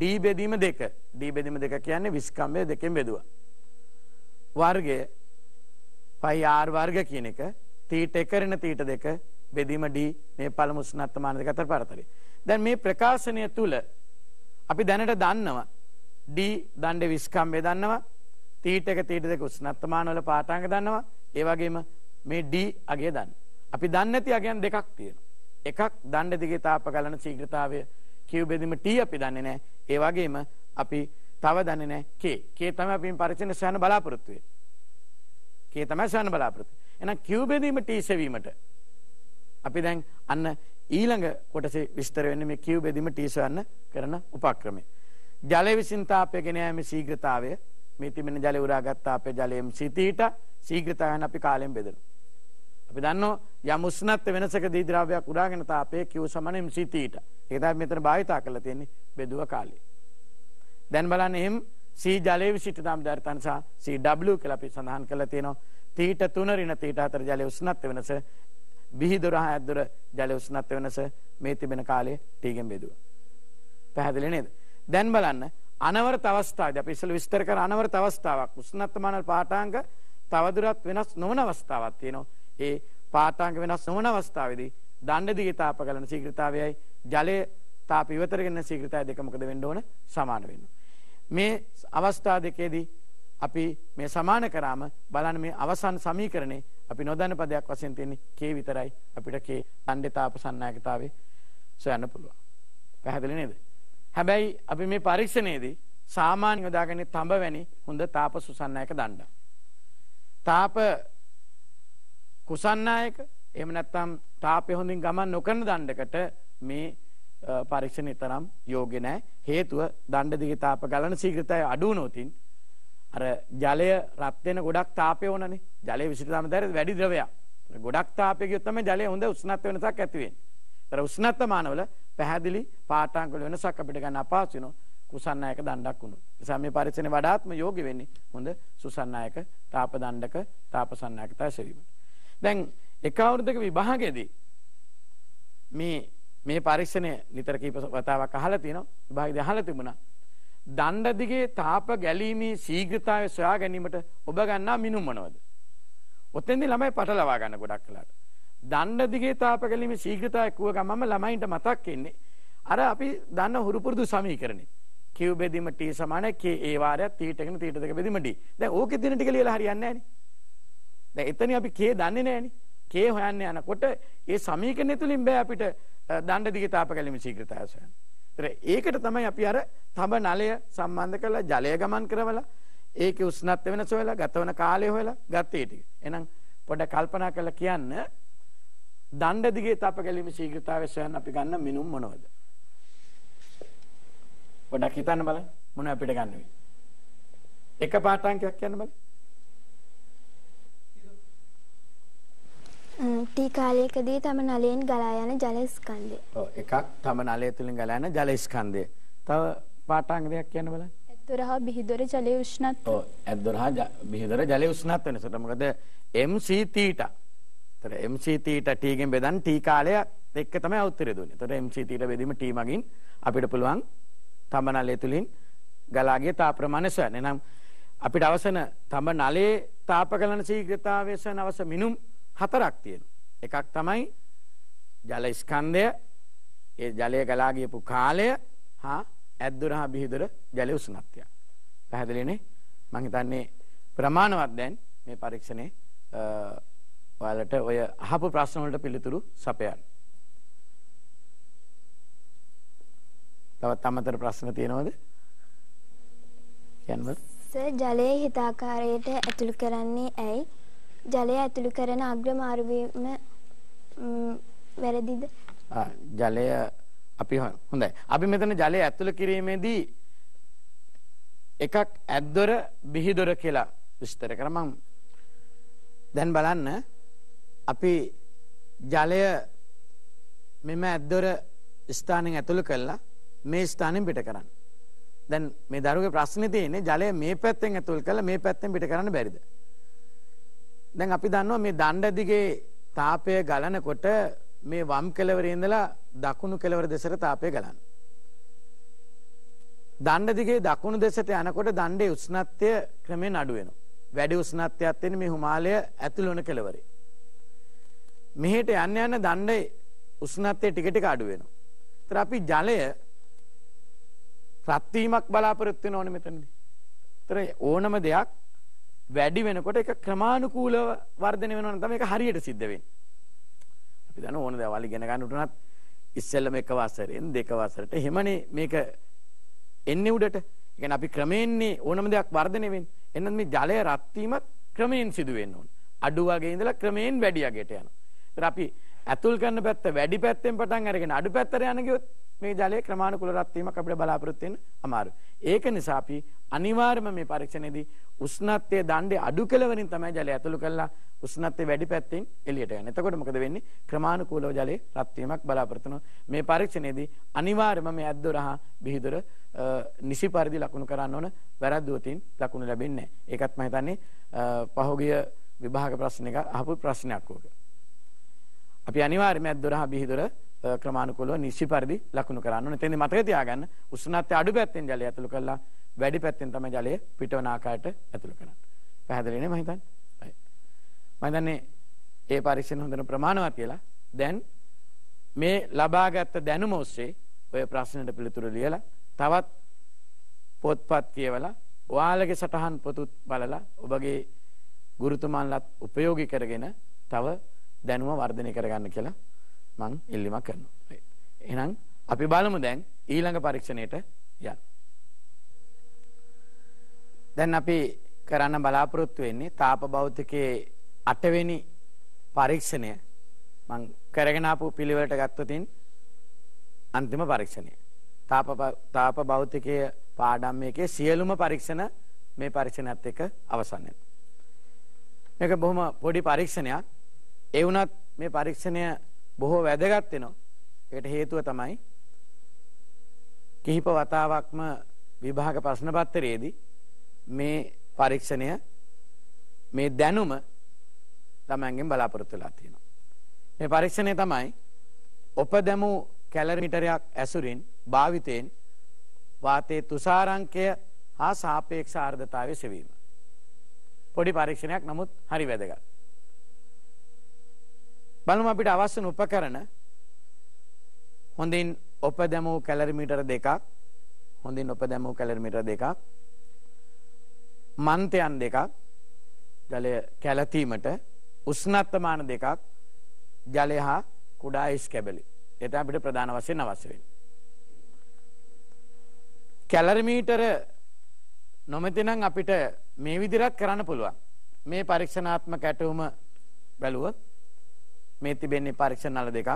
D බෙදීම 2 D බෙදීම 2 කියන්නේ විස්කම්බය දෙකෙන් බෙදුවා වර්ගය ෆයි R වර්ග කියන එක තීට 1 කරන තීට 2 බෙදීම D මේ පළමු ස්නත්තමාන දෙක අතර පරතරය දැන් මේ ප්‍රකාශනය තුල අපි දැනට දන්නවා ඩී දණ්ඩ විස්කම්බය දන්නවා තීට එක තීට දෙක උස්නත්තමානවල පාටාංග දන්නවා ඒ වගේම මේ ඩී අගය දන්න. අපි දන්නේ නැති අගයන් දෙකක් තියෙනවා. එකක් දණ්ඩ දිගේ තාප ගලන ශීඝ්‍රතාවය Q බෙදීම T අපි දන්නේ නැහැ. ඒ වගේම අපි තව දන්නේ නැහැ K. K තමයි අපි පරිචින සයන බලාපොරොත්තු වෙන්නේ. K තමයි සයන බලාපොරොත්තු. එහෙනම් Q බෙදීම T සෙවීමට අපි දැන් අන්න ඊළඟ කොටසේ විස්තර වෙන්නේ මේ කියු බෙදීම ටීසවන්න කරන උපක්‍රමය. ජලය විසින් තාපය ගෙන යාමේ ශීඝ්‍රතාවය මේ තිබෙන ජලය උරාගත් තාපය ජලයෙන් සිතීට ශීඝ්‍රතාවයන් අපි කාලයෙන් බෙදනවා. අපි දන්නවා යම් උෂ්ණත්ව වෙනසක දී ද්‍රව්‍යයක් උරාගෙන තාපය Q සමාන MC තීට. ඒක තමයි මෙතන භාවිතා කරලා තියෙන්නේ බෙදුව කාලේ. දැන් බලන්න එහෙම C ජලයේ විසිට නම් දර්තනසා CW කියලා අපි සඳහන් කරලා තියෙනවා. තීට 3 ඍණ තීට 4 ජලයේ උෂ්ණත්ව වෙනස විහිදුර හැද්දුර ජල උෂ්ණත්ව වෙනස මේ තිබෙන කාලයේ ටීගෙන් බෙදුවා. පැහැදිලි නේද? දැන් බලන්න අනවරත අවස්ථාවේදී අපි ඉස්සෙල්ලා විස්තර කර අනවරත අවස්ථාවක් උෂ්ණත්වමාන පාඨාංග තවදුරටත් වෙනස් නොවන අවස්ථාවක් තියෙනවා. ඒ පාඨාංග වෙනස් නොවන අවස්ථාවේදී දණ්ඩ දිගේ තාප ගලන ශීඝ්‍රතාවයයි ජලය තාප ඉවතර කරන ශීඝ්‍රතාවය දෙක මොකද වෙන්න ඕන සමාන වෙන්න. මේ අවස්ථා දෙකේදී අපි මේ සමාන කරාම බලන්න මේ අවසන් සමීකරණේ අපි නොදන්න පදයක් වශයෙන් තියෙන්නේ කේ විතරයි අපිට කේ ණ්ඩේ තාපසන්නායකතාවේ සොයන්න පුළුවන්. පැහැදිලි නේද? හැබැයි අපි මේ පරීක්ෂණයේදී සාමාන්‍ය යොදාගන්නේ තඹ වැනි හොඳ තාප සුසන්නායක දණ්ඩ. තාප කුසන්නායක එහෙම නැත්නම් තාපය හොඳින් ගමන් නොකරන දණ්ඩකට මේ පරීක්ෂණේ තරම් යෝග්‍ය නැහැ. හේතුව දණ්ඩ දිගේ තාප ගලන ශීඝ්‍රතාවය අඩු වුණොතින් අර ජලය රත් වෙන ගොඩක් තාපය ඕනනේ. ජලය විසිරාම දැර වැඩි ද්‍රවයක්. ගොඩක් තාපය ගියොත් තමයි ජලය හොඳ උෂ්ණත්ව වෙනසක් ඇති වෙන්නේ. ඒතර උෂ්ණත්වමානවල පැහැදිලි පාටාංග වල වෙනසක් අපිට ගන්න අපහසු වෙනවා. කුසන්නායක දණ්ඩක් උනොත්. නිසා මේ පරිසරේ වඩාත්ම යෝග්‍ය වෙන්නේ හොඳ සුසන්නායක තාප දණ්ඩක තාපසන්නායකතා සෙවීම. දැන් එක අවුරුද්දක විභාගයේදී මේ මේ පරීක්ෂණය නිතර කීප වතාවක් අහලා තියෙනවා. විභාගෙදී අහලා තිබුණා. දණ්ඩදිගේ තාප ගැලීමේ සීග්‍රතාවය සොයා ගැනීමට ඔබ ගන්නා මිනුම් මොනවද? ඔතෙන්දි ළමයි පටලවා ගන්න ගොඩක් වෙලාට. දණ්ඩදිගේ තාප ගැලීමේ සීග්‍රතාවය කව ගමම ළමයින්ට මතක් එන්නේ අර අපි දන්න හුරු පුරුදු සමීකරණය. Q බෙදීම T සමාන K ඒ වාරයක් T ට එකන T ට දෙක බෙදීම D. දැන් ඕකේ දින ටික ලියලා හරියන්නේ නැහනේ. දැන් එතනින් අපි K දන්නේ නැහනේ. K හොයන්න යනකොට ඒ සමීකරණය තුලින් බෑ අපිට දණ්ඩදිගේ තාප ගැලීමේ සීග්‍රතාවය සොයන්න. ඒකට තමයි අපි අර තඹ නලය සම්බන්ධ කරලා ජලය ගමන් කරවලා ඒකේ උෂ්ණත්ව වෙනස හොයලා ගතවන කාලය හොයලා ගත්තේ ටික. එහෙනම් පොඩ කල්පනා කරලා කියන්න දණ්ඩ දිගේ තප ගැලීමේ ශීඝ්‍රතාවය සොයන්න අපි ගන්න මිනුම් මොනවද? පොඩක් හිතන්න බලන්න මොන අපිට ගන්න වෙයි. එක පාඨාංකයක් කියන්න බලන්න. ටී කාලයකදී තම නලයෙන් ගලා යන ජල ස්කන්ධය. ඔව් එකක් තම නලය තුලින් ගලා යන ජල ස්කන්ධය. තව පාඨාංග දෙකක් කියන්න බලන්න. ඇද්දොර හා බිහිදොර ජලයේ උෂ්ණත්වය. ඔව් ඇද්දොර හා බිහිදොර ජලයේ උෂ්ණත්වය වෙනසට මොකද MC තීටා. ඒතර MC තීටා T ගෙන් බෙදන් T කාලයක් එක්ක තමයි උත්තරය දුන්නේ. ඒතර MC තීටා බෙදීම T මගින් අපිට පුළුවන් තම නලය තුලින් ගලා ගිය තාප ප්‍රමාණය සොයන්න. එහෙනම් අපිට අවසන තම නලයේ තාපකලන ශීඝ්‍රතාවය සොයන අවශ්‍ය මිනුම් හතරක් තියෙන. එකක් තමයි ජල ස්කන්ධය ඒ ජලය ගලා ගියපු කාලය හා ඇද්දුර හා බිහිදුර ජල උෂ්ණත්වය. පැහැදිලිනේ? මම හිතන්නේ ප්‍රමාණවත් දැන් මේ පරීක්ෂණේ ඔයාලට ඔය අහපු ප්‍රශ්න වලට පිළිතුරු සපයන්න. තවත් අමතර ප්‍රශ්න තියෙනවද? කියන්නද? සර් ජලයේ හිතාකාරයට ඇතුළු කරන්නේ ඇයි? ජලය ඇතුළු කරන අග්‍රමාර්ගයම වැරදිද? ජලය අපි හොඳයි. අපි මෙතන ජලය ඇතුළු කිරීමේදී එකක් ඇද්දොර බිහිදොර කියලා විස්තර කරා දැන් බලන්න අපි ජලය මෙම ඇද්දොර ස්ථානෙන් ඇතුළු කළා මේ ස්ථානෙන් පිට කරන්න. දැන් මේ දරුවගේ ප්‍රශ්නේ තියෙන්නේ ජලය මේ පැත්තෙන් ඇතුළු කළා මේ පැත්තෙන් පිට කරන්න බැරිද? දැන් අපි දන්නවා මේ දණ්ඩ දිගේ තාපය ගලනකොට මේ වම් කෙළවරේ ඉඳලා දකුණු කෙළවර දෙසට තාපය ගලන. දණ්ඩ දිගේ දකුණු දෙසට යනකොට දණ්ඩේ උෂ්ණත්වය ක්‍රමයෙන් අඩු වෙනවා. වැඩි උෂ්ණත්වයක් තියෙන මේ හිමාලය ඇතුළු වන කෙළවරේ. මෙහෙට යන්න යන දණ්ඩේ උෂ්ණත්වය ටික ටික අඩු වෙනවා. ඒතර අපි ජලය රත් වීමක් බලාපොරොත්තු වෙන ඕනේ මෙතනදී. ඒතර ඕනම දෙයක් වැඩි වෙනකොට එක ක්‍රමාණුකූලව වර්ධනය වෙනවන තම එක හරියට සිද්ධ වෙන්. අපි දන ඕන දවල් ඉගෙන ගන්නටනත් ඉස්සල්ලම එක වසරෙන් දෙක වසරට හෙමනේ මේක එන්නේ උඩට ඉගෙන අපි ක්‍රමයෙන්නේ ඕනම දෙයක් වර්ධනය වෙන්. එන්නත් මේ ජලය රත් වීමත් ක්‍රමයෙන් සිදු වෙන්න ඕන. අඩු වගේ ඉඳලා ක්‍රමයෙන් වැඩි යකට යනවා. ඒතර අපි ඇතුල් කරන පැත්ත වැඩි පැත්තෙන් පටන් අරගෙන අඩු පැත්තට යන ගියොත් මේ ජලයේ ක්‍රමානුකූල රත් වීමක් අපිට බලාපොරොත්තු වෙන්න අමාරු. ඒක නිසා අපි අනිවාර්යයෙන්ම මේ පරීක්ෂණයේදී උෂ්ණත්වයේ දණ්ඩේ අඩු කෙලවරින් තමයි ජලය ඇතුළු කරලා උෂ්ණත්වය වැඩි පැත්තෙන් එළියට යන්නේ. එතකොට මොකද වෙන්නේ? ක්‍රමානුකූලව ජලයේ රත් වීමක් බලාපොරොත්තු වෙනවා. මේ පරීක්ෂණයේදී අනිවාර්යයෙන්ම මේ ඇද්දොරහ බිහිදොර නිසි පරිදි ලකුණු කරන්න ඕන වැරද්දුවටින් ලකුණු ලැබෙන්නේ නැහැ. ඒකත් මම හිතන්නේ පහුගිය විභාග ප්‍රශ්න එක අහපු ප්‍රශ්නයක් ඕක. අපි අනිවාර්යයෙන්ම දොරහ බිහිදොර ක්‍රමානුකූලව නිශ්චිත පරිදි ලකුණු කරන්න ඕනේ. එතෙන්දි මතක තියාගන්න උෂ්ණත්වය අඩු පැත්තෙන් ජලය ඇතුළු කළා වැඩි පැත්තෙන් තමයි ජලය පිටවන ආකාරයට ඇතුළු කරන්නේ. පැහැදිලි නේ මම හිතන්නේ? right. මම හිතන්නේ ඒ පරීක්ෂණ හොඳට ප්‍රමාණවත් කියලා. දැන් මේ ලබාගත් දැනුම ඔස්සේ ඔය ප්‍රශ්නෙට පිළිතුරු ලියලා තවත් පොත්පත් කියවලා ඔයාලගේ සටහන් පොතුත් බලලා ඔබගේ ගුරුතුමන්ලත් උපයෝගී කරගෙන තව දැනුම වර්ධනය කරගන්න කියලා මං ඉල්ලීමක් කරනවා. එහෙනම් අපි බලමු දැන් ඊළඟ පරීක්ෂණයට යන්න. දැන් අපි කරන්න බලාපොරොත්තු වෙන්නේ තාප භෞතිකයේ 8 වෙනි පරීක්ෂණය මං කරගෙන ආපු පිළිවෙලට ගත්තොතින් අන්තිම පරීක්ෂණය. තාප තාප භෞතිකයේ පාඩම් මේකේ සියලුම පරීක්ෂණ මේ පරීක්ෂණයත් එක්ක අවසන් වෙනවා. මේක බොහොම පොඩි පරීක්ෂණයක්. ඒ වුණත් මේ පරීක්ෂණය බොහෝ වැදගත් වෙනවා. ඒකට හේතුව තමයි කිහිප වතාවක්ම විභාග ප්‍රශ්න පත්‍රයේදී මේ පරීක්ෂණය මේ දැනුම ළමයන්ගෙන් බලාපොරොත්තු වෙලා තියෙනවා. මේ පරීක්ෂණය තමයි ඔපදමු කැලරිමීටරයක් ඇසුරින් භාවිතයෙන් වාතයේ තුසාරංකය හා සාපේක්ෂ ආර්ධතාවය සෙවීම. පොඩි පරීක්ෂණයක් නමුත් හරි වැදගත්. බලමු අපිට අවශ්‍ය උපකරණ හොඳින් ඔපදැමූ කැලරිමීටර දෙකක් හොඳින් ඔපදැමූ කැලරිමීටර දෙකක් මන්තයන් දෙකක් ජලය කැලතීමට උෂ්ණත්වමාන දෙකක් ජලය හා කුඩා ඉස් කැබලි. එතන අපිට ප්‍රධාන වශයෙන් අවශ්‍ය වෙන්නේ. කැලරිමීටර නොමැති නම් අපිට මේ විදිහට කරන්න පුළුවන්. මේ පරීක්ෂණාත්මක ඇටවුම බැලුවොත් මේ තිබෙන්නේ පරීක්ෂණ නල දෙකක්.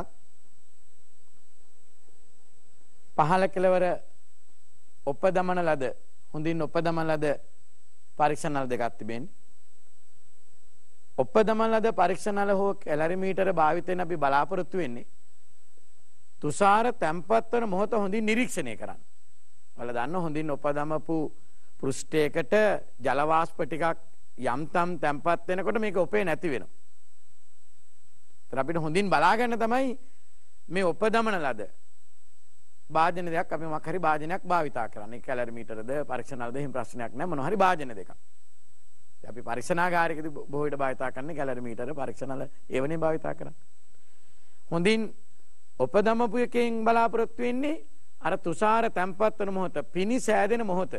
පහළ කෙළවර උපදමන ලද හොඳින් උපදමන ලද පරීක්ෂණ නල දෙකක් තිබෙන්නේ. උපදමන ලද පරීක්ෂණ නල හෝ කැලරිමීටර භාවිතයෙන් අපි බලාපොරොත්තු වෙන්නේ තුෂාර තැම්පත් වන මොහොත හොඳින් නිරීක්ෂණය කරන්න. ඔයාලා දන්න හොඳින් උපදමපු පෘෂ්ඨයකට ජල වාෂ්ප ටිකක් යම්තම් තැම්පත් වෙනකොට මේක ඔපේ නැති වෙනවා. අපිට හොඳින් බලාගන්න තමයි මේ ඔපදමන ලද භාජන දෙයක් අපි මක් හරි භාජනයක් භාවිතා කරන්නේ කැලරිමීටරද පරීක්ෂණවලද එහෙම ප්‍රශ්නයක් නැහැ මොනවා හරි භාජන දෙකක්. අපි පරීක්ෂණාගාරයකදී බොහෝ විට භාවිතා කරන්නේ කැලරිමීටර පරීක්ෂණවල ඒවනේ භාවිතා කරන්නේ. හොඳින් ඔපදමපු එකෙන් බලාපොරොත්තු වෙන්නේ අර තුෂාර තැම්පත් වෙන මොහොත පිනි සෑදෙන මොහොත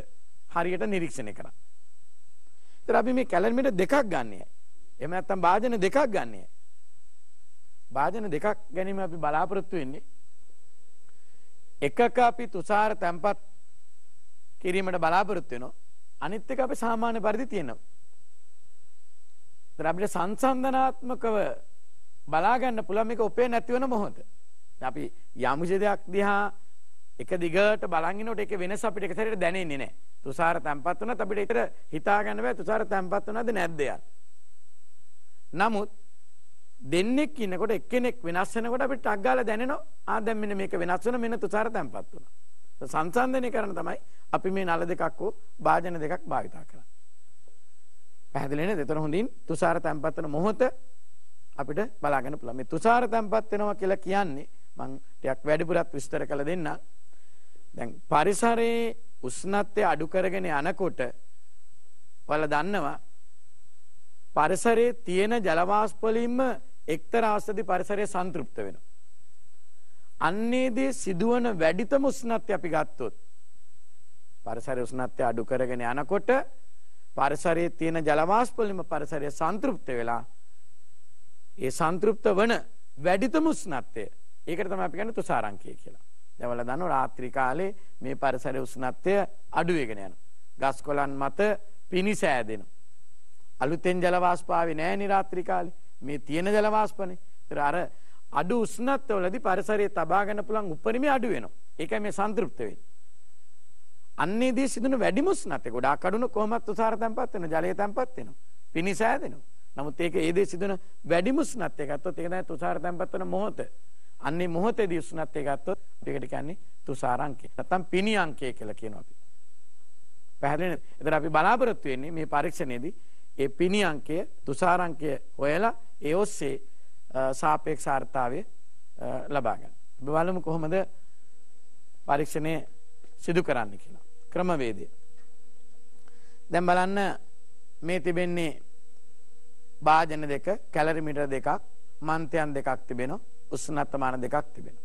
හරියට නිරීක්ෂණය කරා. ඒතර අපි මේ කැලරිමීටර දෙකක් ගන්නෑ. එහෙම නැත්නම් භාජන දෙකක් ගන්නෑ. භාජන දෙකක් ගැනීම අපි බලාපොරොත්තු වෙන්නේ. එකක අපි තුසාර තැම්පත් කිරීමට බලාපොරොත්තු වෙනවා. අනිත් එක අපි සාමාන්‍ය පරිදි තියෙනවා. දැන් අපිට සංසන්දනාත්මකව බලා ගන්න පුළුවන් මේක ඔපේ නැති වෙන මොහොත. අපි යම් දෙයක් දිහා එක දිගට බලන් ඉනකොට ඒක වෙනස අපිට එකතරට දැනෙන්නේ නැහැ. තුසාර තැම්පත් වුණත් අපිට ඒතර හිතා ගන්න බෑ තුසාර තැම්පත් වුණාද නැද්ද නමුත් දෙන්නෙක් ඉන්නකොට එක්කෙනෙක් වෙනස් වෙනකොට අපිට ටක් ගාලා දැනෙනවා ආ දැන් මෙන්න මේක වෙනස් වෙන මෙන්න තුසාර තැම්පත් වුණා සංසන්දනය කරන තමයි අපි මේ නල දෙකක් හෝ භාජන දෙකක් භාවිතා කරන්නේ පැහැදිලි නේද එතන හොඳින් තුසාර තැම්පත් වෙන මොහොත අපිට බලා ගන්න පුළුවන් මේ තුසාර තැම්පත් වෙනවා කියලා කියන්නේ මම ටිකක් වැඩිපුරත් විස්තර කළ දෙන්න දැන් පරිසරයේ උෂ්ණත්වය අඩු කරගෙන යනකොට ඔයාලා දන්නවා පරිසරයේ තියෙන ජල වාෂ්ප වලින්ම එක්තරා අවස්ථදි පරිසරය සංතෘප්ත වෙනවා. අන්නේදී සිදුවන වැඩිතම උස්නත්ය අපි ගත්තොත්. පරිසරය උස්නත්ය අඩු කරගෙන යනකොට පරිසරයේ තියෙන ජලවාස්පලිම පරිසරය සංතෘප්ත වෙලා ඒ සංතෘප්ත වන වැඩිතම උස්නත්ය. ඒකට තමයි අපි කියන්නේ තුසාරංකය කියලා. දැන් ඔයාලා දන්නවා රාත්‍රී කාලේ මේ පරිසරයේ උස්නත්ය අඩු වෙගෙන යනවා. ගස්කොලන් මත පිනිසෑදෙනවා. අලුතෙන් ජලවාස්පාවේ නැහැ නේ රාත්‍රී කාලේ. මේ තියෙන ජල වාෂ්පනේ. ඒතර අර අඩු උෂ්ණත්වවලදී පරිසරයේ තබා ගන්න පුළුවන් උපරිමය අඩු වෙනවා. ඒකයි මේ සංතෘප්ත වෙන්නේ. අන්නේදී සිදුන වැඩිම උෂ්ණත්වය ගොඩාක් අඩුන කොහොමත් උසාර තැම්පත් වෙනවා. ජලය තැම්පත් වෙනවා. පිනිස හැදෙනවා. නමුත් ඒක ඒ දේ සිදුන වැඩිම උෂ්ණත්වය ගත්තොත් ඒක තමයි තුසාර තැම්පත් වෙන මොහොත. අන්නේ මොහොතේදී උෂ්ණත්වය ගත්තොත් ඒකට කියන්නේ තුසාර අංකය. නැත්තම් පිනි අංකය කියලා කියනවා අපි. පැහැදිලිද? ඒතර අපි බලාපොරොත්තු වෙන්නේ මේ පරීක්ෂණයේදී ඒ පිනි අංකය තුසාරංකය හොයලා ඒ ඔස්සේ සාපේක්ෂාර්ථතාවය ලබා ගන්න. බලමු කොහොමද පරීක්ෂණය සිදු කරන්න කියලා. ක්‍රමවේදය. දැන් බලන්න මේ තිබෙන්නේ භාජන දෙක, කැලරි මීටර දෙකක්, මන්තයන් දෙකක් තිබෙනවා, උෂ්ණත්වමාන දෙකක් තිබෙනවා.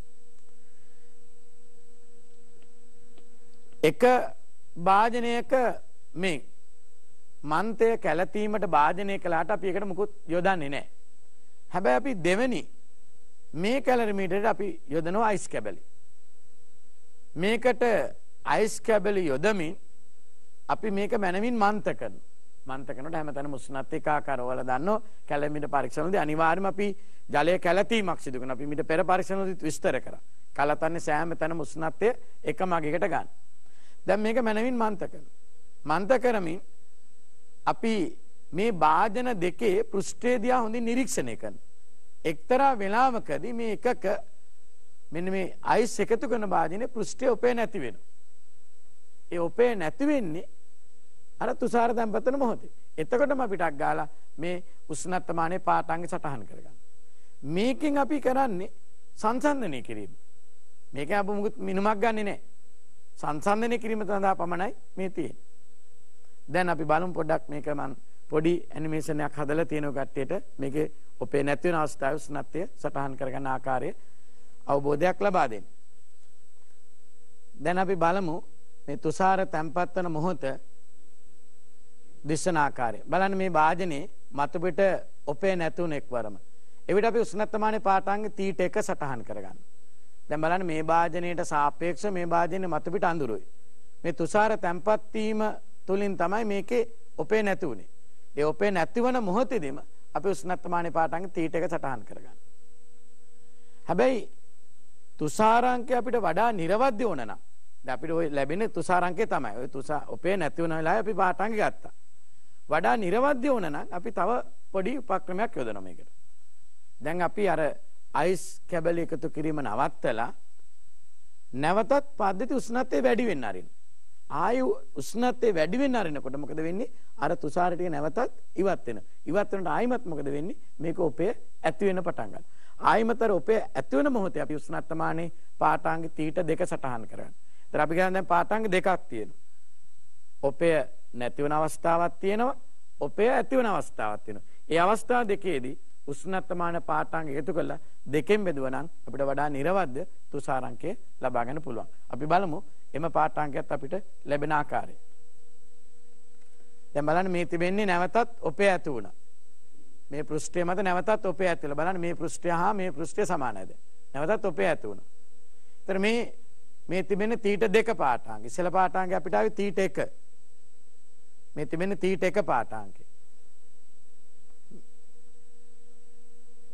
එක භාජනයක මේ මන්තය කැලපීමට භාජනය කළාට අපි එකට මුකුත් යොදන්නේ නෑ. හැබැයි අපි දෙවැනි මේ කැලරිමීටට අපි යොදනවා අයිස් කැබලි. මේකට අයිස් කැබලි යොදමින් අපි මේක මැනවින් මන්තකන මන්තකනට හැමතැන මුස්නත් එකාකරවල දන්න කැලමිට පරීක්ෂණද අනිවාර්ම අපි ජලය කැලතීමක් සිදුකන අපි මිට පෙර පරික්ෂණදිත් විස්තර කර කලතන්නේ සෑම තැන මුස්නත්ය එක මගකට ගන්න. දැම් මේක මැනවින් මන්තකන. මන්ත කරමින් අපි මේ භාජන දෙකේ පෘෂ්ඨේදියා හොඳින් නිරීක්ෂණය කරන. එක්තරා වෙලාවකදී මේ එකක මෙන්න මේ අයිස් එකතු කරන භාජනේ පෘෂ්ඨය ඔපේ නැති වෙනවා. ඒ ඔපේ නැති වෙන්නේ අර තුසාර තැන්පත් වෙන මොහොතේ. එතකොටම පිටක් ගාලා මේ උෂ්ණත්මානේ පාටංග සටහන් කරගන්න. මේකෙන් අපි කරන්නේ සංසන්දනය කිරීම. මේක අප මුකුත් මිනුමක් ගන්නෙ නැහැ. සංසන්දනය කිරීම සඳහා පමණයි මේ තියෙන්නේ. දැන් අපි බලමු පොඩ්ඩක් මේක මම පොඩි ඇනිමේෂන් එකක් හදලා තියෙනවා කට්ටියට මේකේ ඔපේ නැති වෙන අවස්ථාව උස්නත්ය සටහන් කරගන්න ආකාරය අවබෝධයක් ලබා දෙන්න. දැන් අපි බලමු මේ තුසාර තැම්පත් වන මොහොත දිස්සන ආකාරය. බලන්න මේ වාදනේ මතු පිට ඔපේ නැතුණ එක්වරම. එවිට අපි උස්නත්තමානේ පාටාංගේ තීට එක සටහන් කරගන්න. දැන් බලන්න මේ වාදනයට සාපේක්ෂව මේ වාදනේ මතු පිට අඳුරුයි. මේ තුසාර තැම්පත් වීම තුලින් තමයි මේකේ ඔපේ නැති වුනේ. ඒ ඔපේ නැතිවන මොහොතේදීම අපි උෂ්ණත්මානි පාටංග තීට එක සටහන් කරගන්න. හැබැයි තුෂාරාංකය අපිට වඩා නිර්වද්‍ය වුණා නම් දැන් අපිට ওই ලැබෙන තුෂාරාංකය තමයි. ওই තුෂා ඔපේ නැති වෙන වෙලාවේ අපි පාටංග ගත්තා. වඩා නිර්වද්‍ය වුණා නම් අපි තව පොඩි උපක්‍රමයක් යොදනවා මේකට. දැන් අපි අර අයිස් කැබලි එකතු කිරීම නවත්තලා නැවතත් පද්ධති උෂ්ණත්වය වැඩි වෙන්න අරිනවා. ආයු උෂ්ණත්වය වැඩි වෙන්න ආරිනකොට මොකද වෙන්නේ? අර තුෂාර ටික නැවතත් ඉවත් වෙනවා. ඉවත් වෙනකොට ආයිමත් මොකද වෙන්නේ? මේක උපය ඇති වෙන පටන් ගන්නවා. ආයිමතර උපය ඇති වෙන මොහොතේ අපි උෂ්ණත්මානේ පාටාංග තීට දෙක සටහන් කරනවා. ඒතර අපි ගන්න දැන් පාටාංග දෙකක් තියෙනවා. උපය නැති වෙන අවස්ථාවක් තියෙනවා. උපය ඇති වෙන අවස්ථාවක් තියෙනවා. ඒ අවස්ථා දෙකේදී උෂ්ණත්මාන පාටාංග එකතු කරලා දෙකෙන් බෙදුවා නම් අපිට වඩා නිර්වද්‍ය තුෂාරංකය ලබා ගන්න පුළුවන්. අපි බලමු එම පාටාංකයත් අපිට ලැබෙන ආකාරය. දැන් බලන්න මේ තිබෙන්නේ නැවතත් ඔපේ ඇති වුණා. මේ පෘෂ්ඨය මත නැවතත් ඔපේ ඇති වෙලා බලන්න මේ පෘෂ්ඨය හා මේ පෘෂ්ඨය සමාන නැද? නැවතත් ඔපේ ඇති වුණා. ඒතර මේ මේ තිබෙන තීට දෙක පාටාංක. ඉසල පාටාංකය අපිට ආවේ තීට 1. මේ තිබෙන තීට 1 පාටාංකය.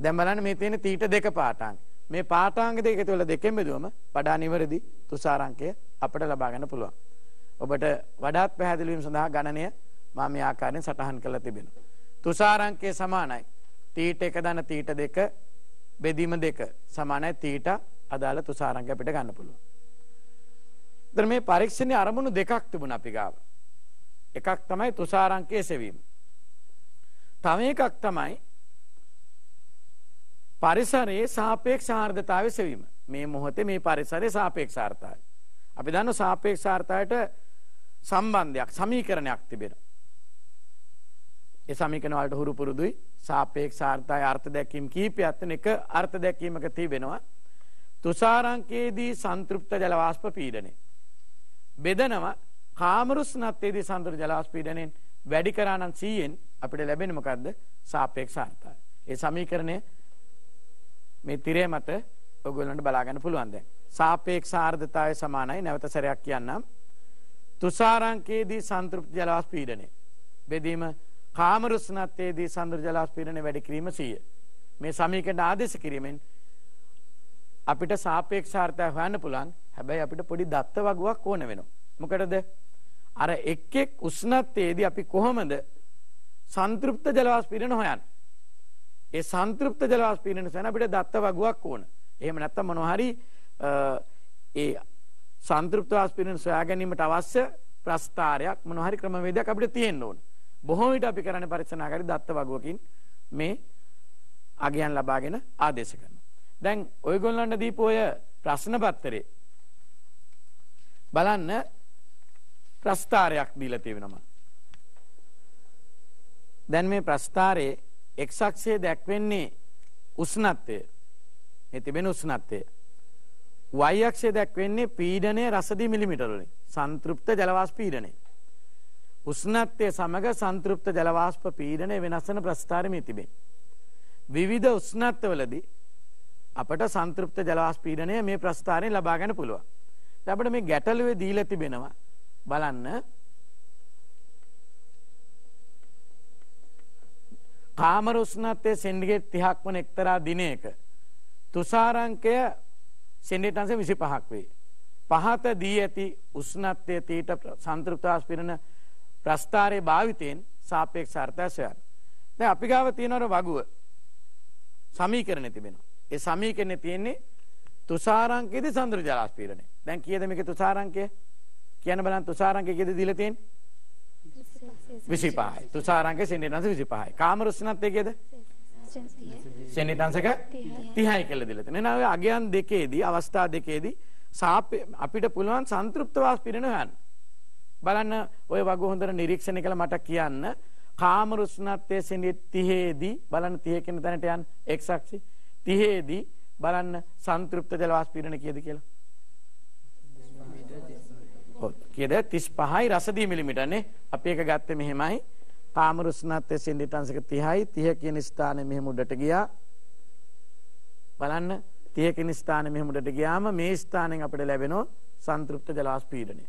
දැන් බලන්න මේ තියෙන තීට දෙක පාටාංක. මේ පාටාංක දෙක එකතු වෙලා දෙකෙන් බෙදුවම පඩා නිවරදි තුසාරාංකය අපට ලබා ගන්න පුළුවන්. ඔබට වඩාත් පැහැදිලි වීම සඳහා ගණනය මම මේ ආකාරයෙන් සටහන් කරලා තිබෙනවා. තුෂාරංකය සමානයි. තීට 1 දන තීට 2 බෙදීම 2 සමානයි තීට අදාළ තුෂාරංකය අපිට ගන්න පුළුවන්. දැන් මේ පරීක්ෂණයේ අරමුණු දෙකක් තිබුණා අපි ගාව. එකක් තමයි තුෂාරංකයේ සෙවීම. තව එකක් තමයි පරිසරයේ සාපේක්ෂ ආර්ධතාවය සෙවීම. මේ මොහොතේ මේ පරිසරයේ සාපේක්ෂ ආර්ධතාවය. අපි දන්න සාපේක්ෂාර්ථයට සම්බන්ධයක් සමීකරණයක් තිබෙන. ඒ සමීකරණ වලට හුරු පුරුදුයි සාපේක්ෂාර්ථය අර්ථ දැක්වීම කීපයක් තියෙන එක අර්ථ දැක්වීමක තිබෙනවා. තුෂාරංකයේදී සංතෘප්ත ජල වාෂ්ප පීඩනය. බෙදනවා කාමරුස්නත්යේදී සංතෘප්ත ජල වාෂ්ප පීඩනයෙන් වැඩි කරා නම් 100ෙන් අපිට ලැබෙන මොකද්ද? සාපේක්ෂාර්ථය. ඒ සමීකරණය මේ තිරය මත ඔයගොල්ලන්ට බලා ගන්න පුළුවන් දැන්. සාපේක්ෂ ආර්ධතාවය සමානයි නැවත සැරයක් කියන්නම්. තුසාරංකයේදී සන්තෘප්ති ජලවාස් පීඩනය. බෙදීම කාමරුස්නත්තයේදී සඳර ජලාස් පීඩනය වැඩි කිරීම සිය. මේ සමීකට ආදේශ කිරීමෙන් අපිට සාපේක්ෂාර්ථය හොයන්න පුළුවන්. හැබැයි අපිට පොඩි දත්ත වගුවක් ඕන වෙනවා. මොකටද? අර එක් එක් උෂ්ණත්වයේදී අපි කොහොමද සංතෘප්ත ජලවාෂ්පීරණ හොයන්නේ? ඒ සංතෘප්ත ජලවාෂ්පීරණ සඳහා අපිට දත්ත වගුවක් ඕන. එහෙම නැත්නම් මොනවා හරි ඒ සන්තෘප්ත ආස්පිරින් සොයා ගැනීමට අවශ්‍ය ප්‍රස්ථාරයක් මොනවා හරි ක්‍රමවේදයක් අපිට තියෙන්න ඕන. බොහෝ විට අපි කරන පරීක්ෂණාකාරී දත්ත වගුවකින් මේ අගයන් ලබාගෙන ආදේශ කරනවා. දැන් ඔයගොල්ලන්ට දීපු ඔය ප්‍රශ්න පත්‍රේ බලන්න ප්‍රස්ථාරයක් දීලා තියෙනවා. දැන් මේ ප්‍රස්ථාරයේ x අක්ෂයේ දැක්වෙන්නේ උෂ්ණත්වය. මේ තිබෙන උෂ්ණත්වය. y අක්ෂය දැක්වෙන්නේ පීඩනයේ රසදි මිලිමීටර වලින් සංතෘප්ත ජලවාෂ්ප පීඩනය. උෂ්ණත්වය සමග සංතෘප්ත ජලවාෂ්ප පීඩනය වෙනස් වෙන ප්‍රස්ථාරය මේ තිබේ. විවිධ උෂ්ණත්වවලදී අපට සංතෘප්ත ජලවාෂ්ප පීඩනය මේ ප්‍රස්ථාරයෙන් ලබා ගන්න පුළුවන්. දැන් අපිට මේ ගැටලුවේ දීලා තිබෙනවා බලන්න කාමර උෂ්ණත්වයේ සෙන්ටිග්‍රේඩ් 30ක් වන එක්තරා දිනයක තුෂාරංකය සෙන්ඩේට අංශ විසි පහක් වේ. පහත දී ඇති උස්නත්වය තීට සංතෘප්තාස්පිරණ ප්‍රස්ථාරය භාවිතයෙන් සාපේක් සර්ථසයන්. ද අපි ගාව තියෙනවර වගුව සමීකරණ තිබෙනවා. ඒ සමීකරණ තියෙන්නේ තුසාරංකයේද සඳුරු ජලාස්පීරණය. දැන් කීයද මේකේ තුසාරංකය? කියන්න බලන්න තුසාරංකය කීයද දීලා තියෙන්නේ? 25යි. තුසාරංකය සෙන්ඩේට අංශ 25යි. කාම රුස්නත්වය කීයද? 25. සෙනෙටන්සක 30යි කියලා දීලා තියෙනවා. එහෙනම් ඔය අගයන් දෙකේදී අවස්ථා දෙකේදී අපිට පුළුවන් සංතෘප්ත වාස් පිරෙන හොයන්න. බලන්න ඔය වග හොඳට නිරීක්ෂණය කළ මට කියන්න කාම රුස්නත්වයේ සෙනෙට 30ේදී බලන්න 30 කියන තැනට යන්න x අක්ෂි 30ේදී බලන්න සංතෘප්ත ජල වාස් පිරෙන කීයද කියලා. ඔව් කීයද 35යි රස දී මිලිමීටරනේ. අපි එක ගත්තේ මෙහෙමයි පාමර උෂ්ණත්වයේ සෙන්ටිග්‍රේඩ් 30යි 30 කියන ස්ථානයේ මෙහෙම උඩට ගියා බලන්න 30 කියන ස්ථානයේ මෙහෙම උඩට ගියාම මේ ස්ථානයෙන් අපිට ලැබෙනවා සංතෘප්ත ජලාස්පීඩනය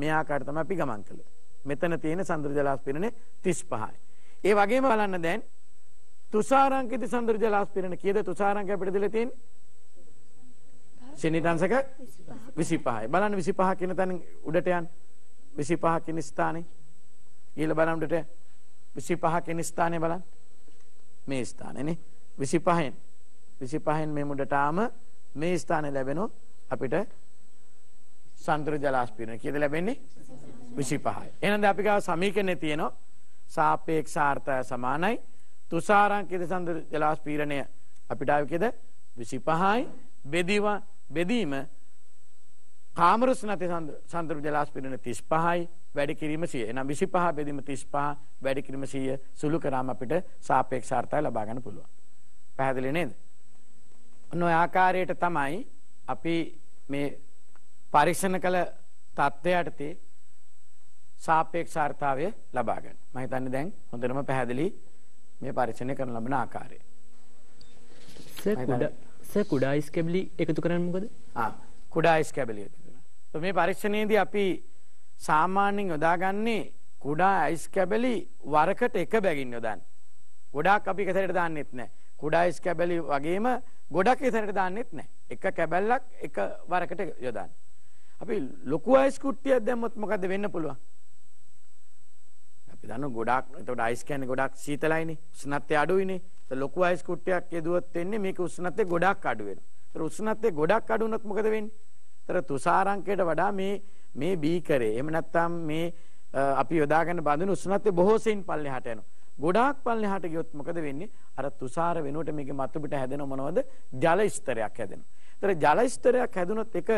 මේ ආකාරයට තමයි අපි ගමන් කළේ මෙතන තියෙන සංතෘප්ත ජලාස්පීඩනය 35යි ඒ වගේම බලන්න දැන් තුෂාරංකිත සංතෘප්ත ජලාස්පීඩනය කීයද තුෂාරංක අපිට දීලා තියෙන්නේ සෙන්ටිග්‍රේඩ් 25යි බලන්න 25 කියන තැන උඩට යන්න 25 කියන ස්ථානේ ඊළ බලන්න උඩට 25 කෙන ස්ථානය බලන්න. මේ ස්ථානනේ 25න් 25න් මේ මුඩට ආම මේ ස්ථානය ලැබෙනොත් අපිට සඳුරු ජලාස්පීරණ කීයද ලැබෙන්නේ 25යි. එහෙනම් අපි ගාව සමීකරණේ තියෙනවා සාපේක්ෂාර්ථය සමානයි තුසාරංකිත සඳුරු ජලාස්පීරණය අපිට ආවේ කීයද 25යි බෙදීම කාමරස් නති සන්දර ජලාස් පිරණ තිස් පහයි වැඩි කිරීම සිය එනම් විසි පහ බෙදීම තිස් පහ වැඩි කිරීම සීය සුළු කරාම අපිට සාපේක්ෂාර්ථය ලබාගන්න පුළුවන්. පැහැදිලි නේද. නොය ආකාරයට තමයි අපි මේ පරීක්ෂණ කළ තත්ත්වයටති සාපේක්ෂාර්ථාවය ලබාගන්න මහිතන්න දැන් හොඳනම පැහැදිලි මේ පරීක්ෂණය කරන ලබන ආකාරය. සකුඩා ස්කෙබ්ලි එකතු කරන්න මොකද? ආ කුඩා අයිස්කැබලියක තුළ. මේ පරීක්ෂණයේදී අපි සාමාන්‍යෙන් යොදාගන්නේ කුඩා අයිස්කැබලි වරකට එක බැගින් යොදන්. ගොඩක් අපි කෙසරට දාන්නෙත් නෑ කුඩා අයිස්කැබලි වගේම ගොඩක් එසරට දාන්නෙත් නෑ එක කැබැල්ලක් එක වරකට යොදන්. අපි ලොකු අයිස්කුට්ටියක් දැම්මොත් මොකද වෙන්න පුළුවන්. අපි දන්න ගොඩක් එතකොට අයිස් කියන්නේ ගොඩක් සීතලයිනේ උෂ්ණත්වය අඩුයිනේ. ලොකු අයිස්කුට්ටියක් යදුවත් වෙන්නේ මේක උෂ්ණත්වය ගොඩක් අඩු වෙනවා. ඒතර උෂ්ණත්වය ගොඩක් අඩු වුණොත් මොකද වෙන්නේ? ඒතර තුෂාරංකයට වඩා මේ මේ බීකරේ එහෙම නැත්නම් මේ අපි යොදාගෙන බඳින උෂ්ණත්වය බොහෝසෙයින් පල්ලෙහාට යනවා. ගොඩාක් පල්ලෙහාට ගියොත් මොකද වෙන්නේ? අර තුෂාර වෙනුවට මේකේ මතුපිට හැදෙන මොනවද? ජල ස්තරයක් හැදෙනවා. ඒතර ජල ස්තරයක් හැදුනොත් ඒක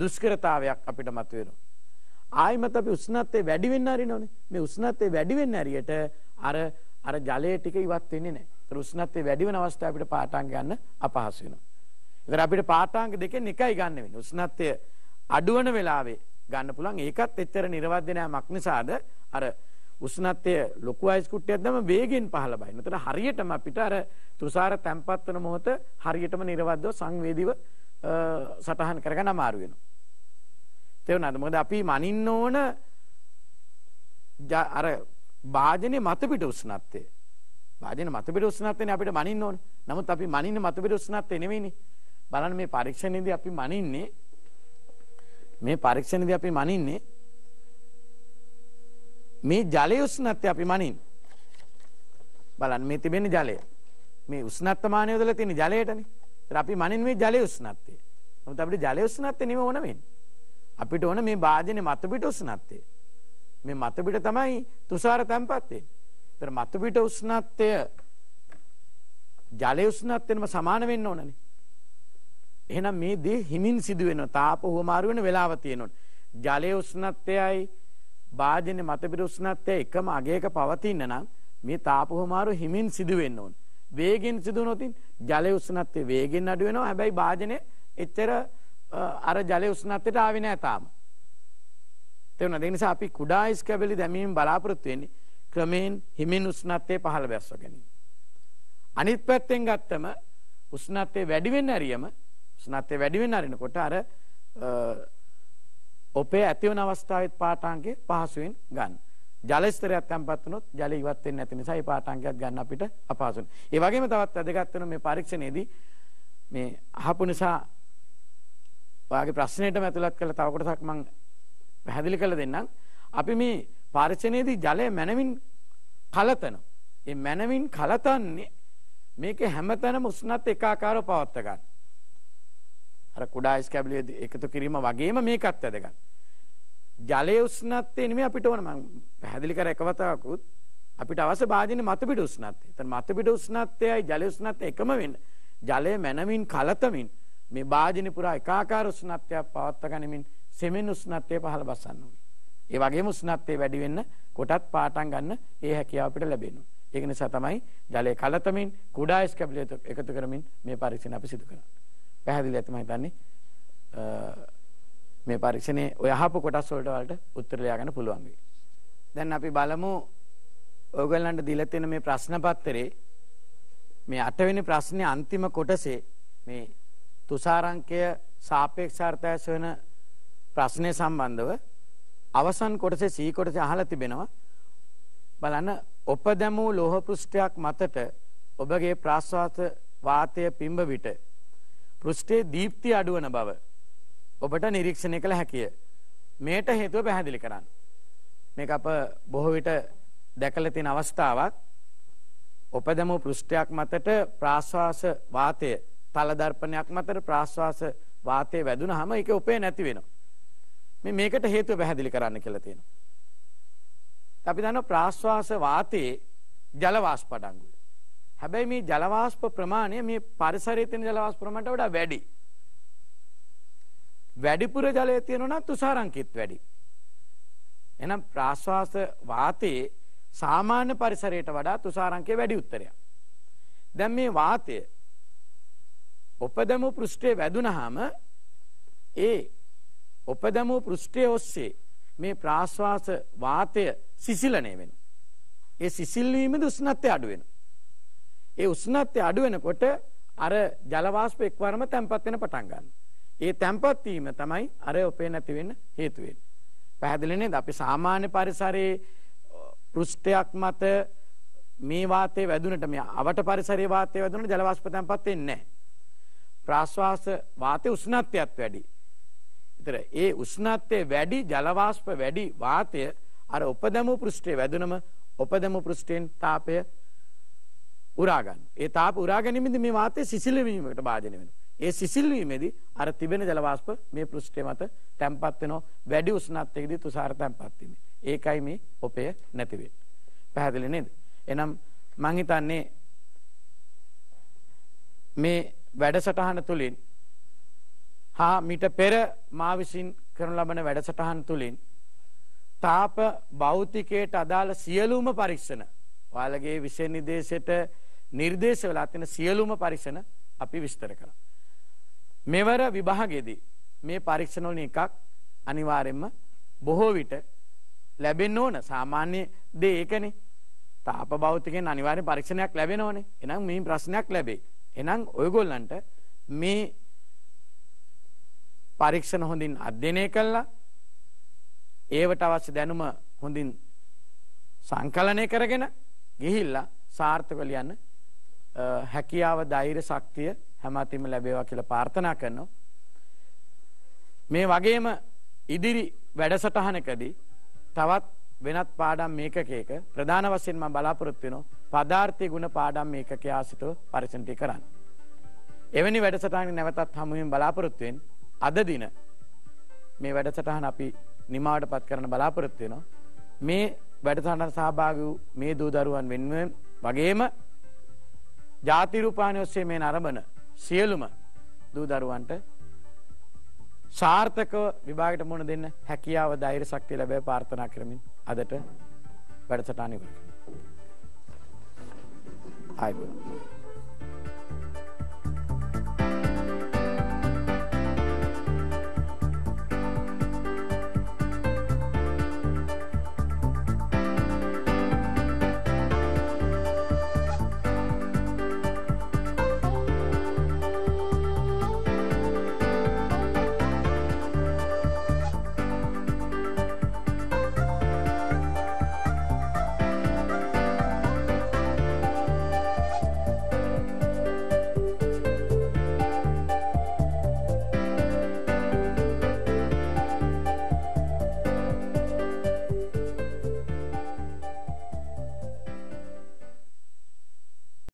දුෂ්කරතාවයක් අපිට මතුවෙනවා. ආයිමත් අපි උෂ්ණත්වය වැඩි වෙන්න හරිනවනේ. මේ උෂ්ණත්වය වැඩි වෙන්න හරියට අර අර ජලය ටික ඉවත් වෙන්නේ නැහැ. උෂ්ණත්වය වැඩි වෙන අවස්ථාව අපිට පාටම් ගන්න අපහසු වෙනවා. ඒතර අපිට පාඨාංග දෙකෙන් එකයි ගන්න වෙන්නේ. උෂ්ණත්වය අඩුවන වෙලාවේ ගන්න පුළුවන්. ඒකත් එච්චර නිර්වද්‍ය නෑමක් නිසාද අර උෂ්ණත්වය ලොකු අයිස් කුට්ටියක් දැම වේගෙන් පහළ බයින. ඒතර හරියටම අපිට අර තුසාර තැම්පත් වෙන මොහොත හරියටම නිර්වද්‍යව සංවේදීව සටහන් කරගන්න අමාරු වෙනවා. තේරුණාද? මොකද අපි මනින්න ඕන අර වාදනේ මත පිට උෂ්ණත්වය. වාදනේ මත පිට උෂ්ණත්වයනේ අපිට මනින්න ඕන. නමුත් අපි මනින්න මත පිට උෂ්ණත්වය නෙවෙයිනේ. බලන්න මේ පරීක්ෂණයේදී අපි මනින්නේ මේ පරීක්ෂණයේදී අපි මනින්නේ මේ ජලයේ උෂ්ණත්වය අපි මනින්. බලන්න මේ තිබෙන ජලය. මේ උෂ්ණත්වමානය යොදලා තියෙන ජලයටනේ. ඒත් අපි මනින් මේ ජලයේ උෂ්ණත්වය. නමුත් අපිට ජලයේ උෂ්ණත්වය නෙමෙයි ඕන වෙන්නේ. අපිට ඕන මේ වාදනේ මත පිට උෂ්ණත්වය. මේ මත පිට තමයි තුෂාර තැම්පත් වෙන්නේ. ඒතර මත පිට උෂ්ණත්වය ජලයේ උෂ්ණත්වයෙන්ම සමාන වෙන්න ඕනනේ. එහෙනම් මේ දේ හිමින් සිදු වෙනවා. තාප හුවමාරු වෙන වෙලාව තියෙනවා. ජලයේ උෂ්ණත්වයයි භාජනයේ මතපිර උෂ්ණත්වය එකම අගයක පවතින නම් මේ තාප හුවමාරු හිමින් සිදු වෙන්න ඕන. වේගෙන් සිදු නොතින් ජලයේ උෂ්ණත්වය වේගෙන් අඩු වෙනවා. හැබැයි භාජනයේ එච්චර අර ජලයේ උෂ්ණත්වයට ආවේ නැහැ තාම. තේරුණාද? ඒ නිසා අපි කුඩා ඉස්කැබලි දැමීම බලාපොරොත්තු වෙන්නේ ක්‍රමයෙන් හිමින් උෂ්ණත්වය පහළ බැස්ව ගැනීම. අනිත් පැත්තෙන් ගත්තම උෂ්ණත්වය වැඩි වෙන්න ඇරියම උෂ්ණත්වය වැඩි වෙන්න අරිනකොට අර ඔපේ ඇති වෙන අවස්ථාවෙත් පාටාංගේ පහසුවෙන් ගන්න. ජල ස්තරයක් තැම්පත් වුණොත් ජලය ඉවත් වෙන්නේ නැති නිසා ඒ පාටාංගයක් ගන්න අපිට අපහසුයි. ඒ වගේම තවත් වැදගත් වෙන මේ පරීක්ෂණයේදී මේ අහපු නිසා ඔයාගේ ප්‍රශ්නෙටම ඇතුළත් කළ තව කොටසක් මම පැහැදිලි කරලා දෙන්නම්. අපි මේ පරීක්ෂණයේදී ජලය මනමින් කලතන. ඒ මනමින් කලතන්නේ මේක හැමතැනම උෂ්ණත් එකාකාරව පවත්වා ගන්න. අර කුඩා ස්කැබිලිය එකතු කිරීම වගේම මේකත් වැදගත්. ජලයේ උෂ්ණත්වය නෙමෙයි අපිට ඕන මම පැහැදිලි කර එකවතාවකුත් අපිට අවශ්‍ය භාජනයේ මතුපිට උෂ්ණත්වය. එතන මතුපිට උෂ්ණත්වයයි ජලයේ උෂ්ණත්වය එකම වෙන්න. ජලය මනමින් කලතමින් මේ භාජන පුරා එකාකාර උෂ්ණත්වයක් පවත්වා ගනිමින් සෙමෙන් උෂ්ණත්වය පහළ බස්සන්න ඕනේ. ඒ වගේම උෂ්ණත්වය වැඩි වෙන්න කොටත් පාටම් ගන්න ඒ හැකියාව අපිට ලැබෙනවා. ඒක නිසා තමයි ජලයේ කලතමින් කුඩා ස්කැබිලිය එකතු කරමින් මේ පරීක්ෂණ අපි සිදු කරන්නේ. පැහැදිලි ඇති මම හිතන්නේ මේ පරීක්ෂණයේ ඔය අහපු කොටස් වලට වලට උත්තර ලියා ගන්න පුළුවන් වෙයි. දැන් අපි බලමු ඔයගොල්ලන්ට දීලා තියෙන මේ ප්‍රශ්න පත්‍රයේ මේ 8 වෙනි ප්‍රශ්නේ අන්තිම කොටසේ මේ තුෂාරංකය සාපේක්ෂාර්ථය සොයන ප්‍රශ්නය සම්බන්ධව අවසන් කොටසේ C කොටසේ අහලා තිබෙනවා බලන්න ඔපදැමූ ලෝහ පෘෂ්ඨයක් මතට ඔබගේ ප්‍රාශ්වාස වාතය පිම්බ විට පෘෂ්ටේ දීප්ති අඩුවන බව ඔබට නිරීක්ෂණය කළ හැකිය. මේට හේතුව පැහැදිලි කරන්න. මේ අප බොහෝ විට දැකල තින අවස්ථාවක් ඔපදමු පෘෂ්ටයක් මතට ප්‍රාශ්වාස වාතය තලදර්පනයක් මතට ප්‍රාශ්වාස වාතය වැදුන හම එක උපේ නැති වෙනවා. මේ මේකට හේතුව පැහැදිලි කරන්න කියලා තියෙනවා. අපි දන්න ප්‍රාශ්වාස වාතයේ ජලවාස් පඩංගුයි. හැබැයි මේ ජලවාෂ්ප ප්‍රමාණය මේ පරිසරයේ තියෙන ජලවාෂ්ප ප්‍රමාණයට වඩා වැඩි. වැඩිපුර ජලය තියෙනවා නම් තුෂාරංකිත වැඩි. එහෙනම් ප්‍රාශ්වාස වාතයේ සාමාන්‍ය පරිසරයට වඩා තුෂාරංකය වැඩි උත්තරයක්. දැන් මේ වාතය උපදමු පෘෂ්ඨයේ වැදුනහම ඒ උපදමු පෘෂ්ඨයේ ඔස්සේ මේ ප්‍රාශ්වාස වාතය සිසිලණය වෙනවා. ඒ සිසිල් වීමද උෂ්ණත්වය අඩු වෙනවා. ඒ උෂ්ණත්වය අඩු වෙනකොට අර ජල වාෂ්ප එක්වරම තැම්පත් වෙන පටන් ගන්නවා. ඒ තැම්පත් වීම තමයි අර ඔපේ නැති වෙන්න හේතු වෙන්නේ. පැහැදිලි නේද? අපි සාමාන්‍ය පරිසරයේ පෘෂ්ඨයක් මත මේ වාතයේ වැදුනට මේ අවට පරිසරයේ වාතයේ වැදුනට ජල වාෂ්ප තැම්පත් වෙන්නේ නැහැ. ප්‍රාශ්වාස වාතයේ උෂ්ණත්වයත් වැඩි. ඒතර ඒ උෂ්ණත්වය වැඩි ජල වැඩි වාතය අර උපදමු පෘෂ්ඨයේ වැදුනම උපදමු පෘෂ්ඨයෙන් තාපය උරාගන්න. ඒ තාප උරාගැනීමේදී මේ වාතය සිසිල්වීමකට භාජනය වෙනවා. ඒ සිසිල්වීමේදී අර තිබෙන ජල වාෂ්ප මේ පෘෂ්ඨය මත තැම්පත් වෙනවා. වැඩි උෂ්ණත්වයකදී තුසාර තැම්පත් වීම. ඒකයි මේ ඔපය නැති වෙන්නේ. පැහැදිලි නේද? එහෙනම් මම හිතන්නේ මේ වැඩසටහන තුලින් හා මිට පෙර මා විසින් කරනු ලබන වැඩසටහන් තුලින් තාප භෞතිකයට අදාළ සියලුම පරීක්ෂණ ඔයාලගේ විෂය නිදේශයට නිර්දේශ වෙලා තියෙන සියලුම පරික්ෂණ අපි විස්තර කළා. මෙවර විභාගයේදී මේ පරීක්ෂණ වලින් එකක් අනිවාර්යයෙන්ම බොහෝ විට ලැබෙන්න ඕන සාමාන්‍ය දේ ඒකනේ. තාප භෞතිකෙන් අනිවාර්ය පරීක්ෂණයක් ලැබෙනවනේ. එහෙනම් මේ ප්‍රශ්නයක් ලැබේ. එහෙනම් ඔයගොල්ලන්ට මේ පරීක්ෂණ හොඳින් අධ්‍යයනය කළා. ඒවට අවශ්‍ය දැනුම හොඳින් සංකලනය කරගෙන ගිහිල්ලා සාර්ථක ලියන්න හැකියාව ධෛර්ය ශක්තිය හැම අතින්ම ලැබේවා කියලා ප්‍රාර්ථනා කරනවා. මේ වගේම ඉදිරි වැඩසටහනකදී තවත් වෙනත් පාඩම් මේකකයක ප්‍රධාන වශයෙන් මම බලාපොරොත්තු වෙනවා පදාර්ථයේ ಗುಣ පාඩම් මේකකයේ ආසිතව පරිසම්ටි කරන්න. එවැනි වැඩසටහන නැවතත් හමු වෙන බලාපොරොත්තු වෙන අද දින මේ වැඩසටහන අපි නිමාවටපත් කරන්න බලාපොරොත්තු වෙනවා. මේ වැඩසටහනට සහභාගී වූ මේ දූ දරුවන් වෙනුවෙන් වගේම ජාතිරූපාණය ඔස්සේ මේ නරඹන සියලුම දූදරුවන්ට සාර්ථකව විභාගට මුණ දෙන්න හැකියාව ධෛර්ය ශක්තිය ලැබේ ප්‍රාර්ථනා කරමින් අදට වැඩසටහන ඉවර කරනවා. ආයිබෝ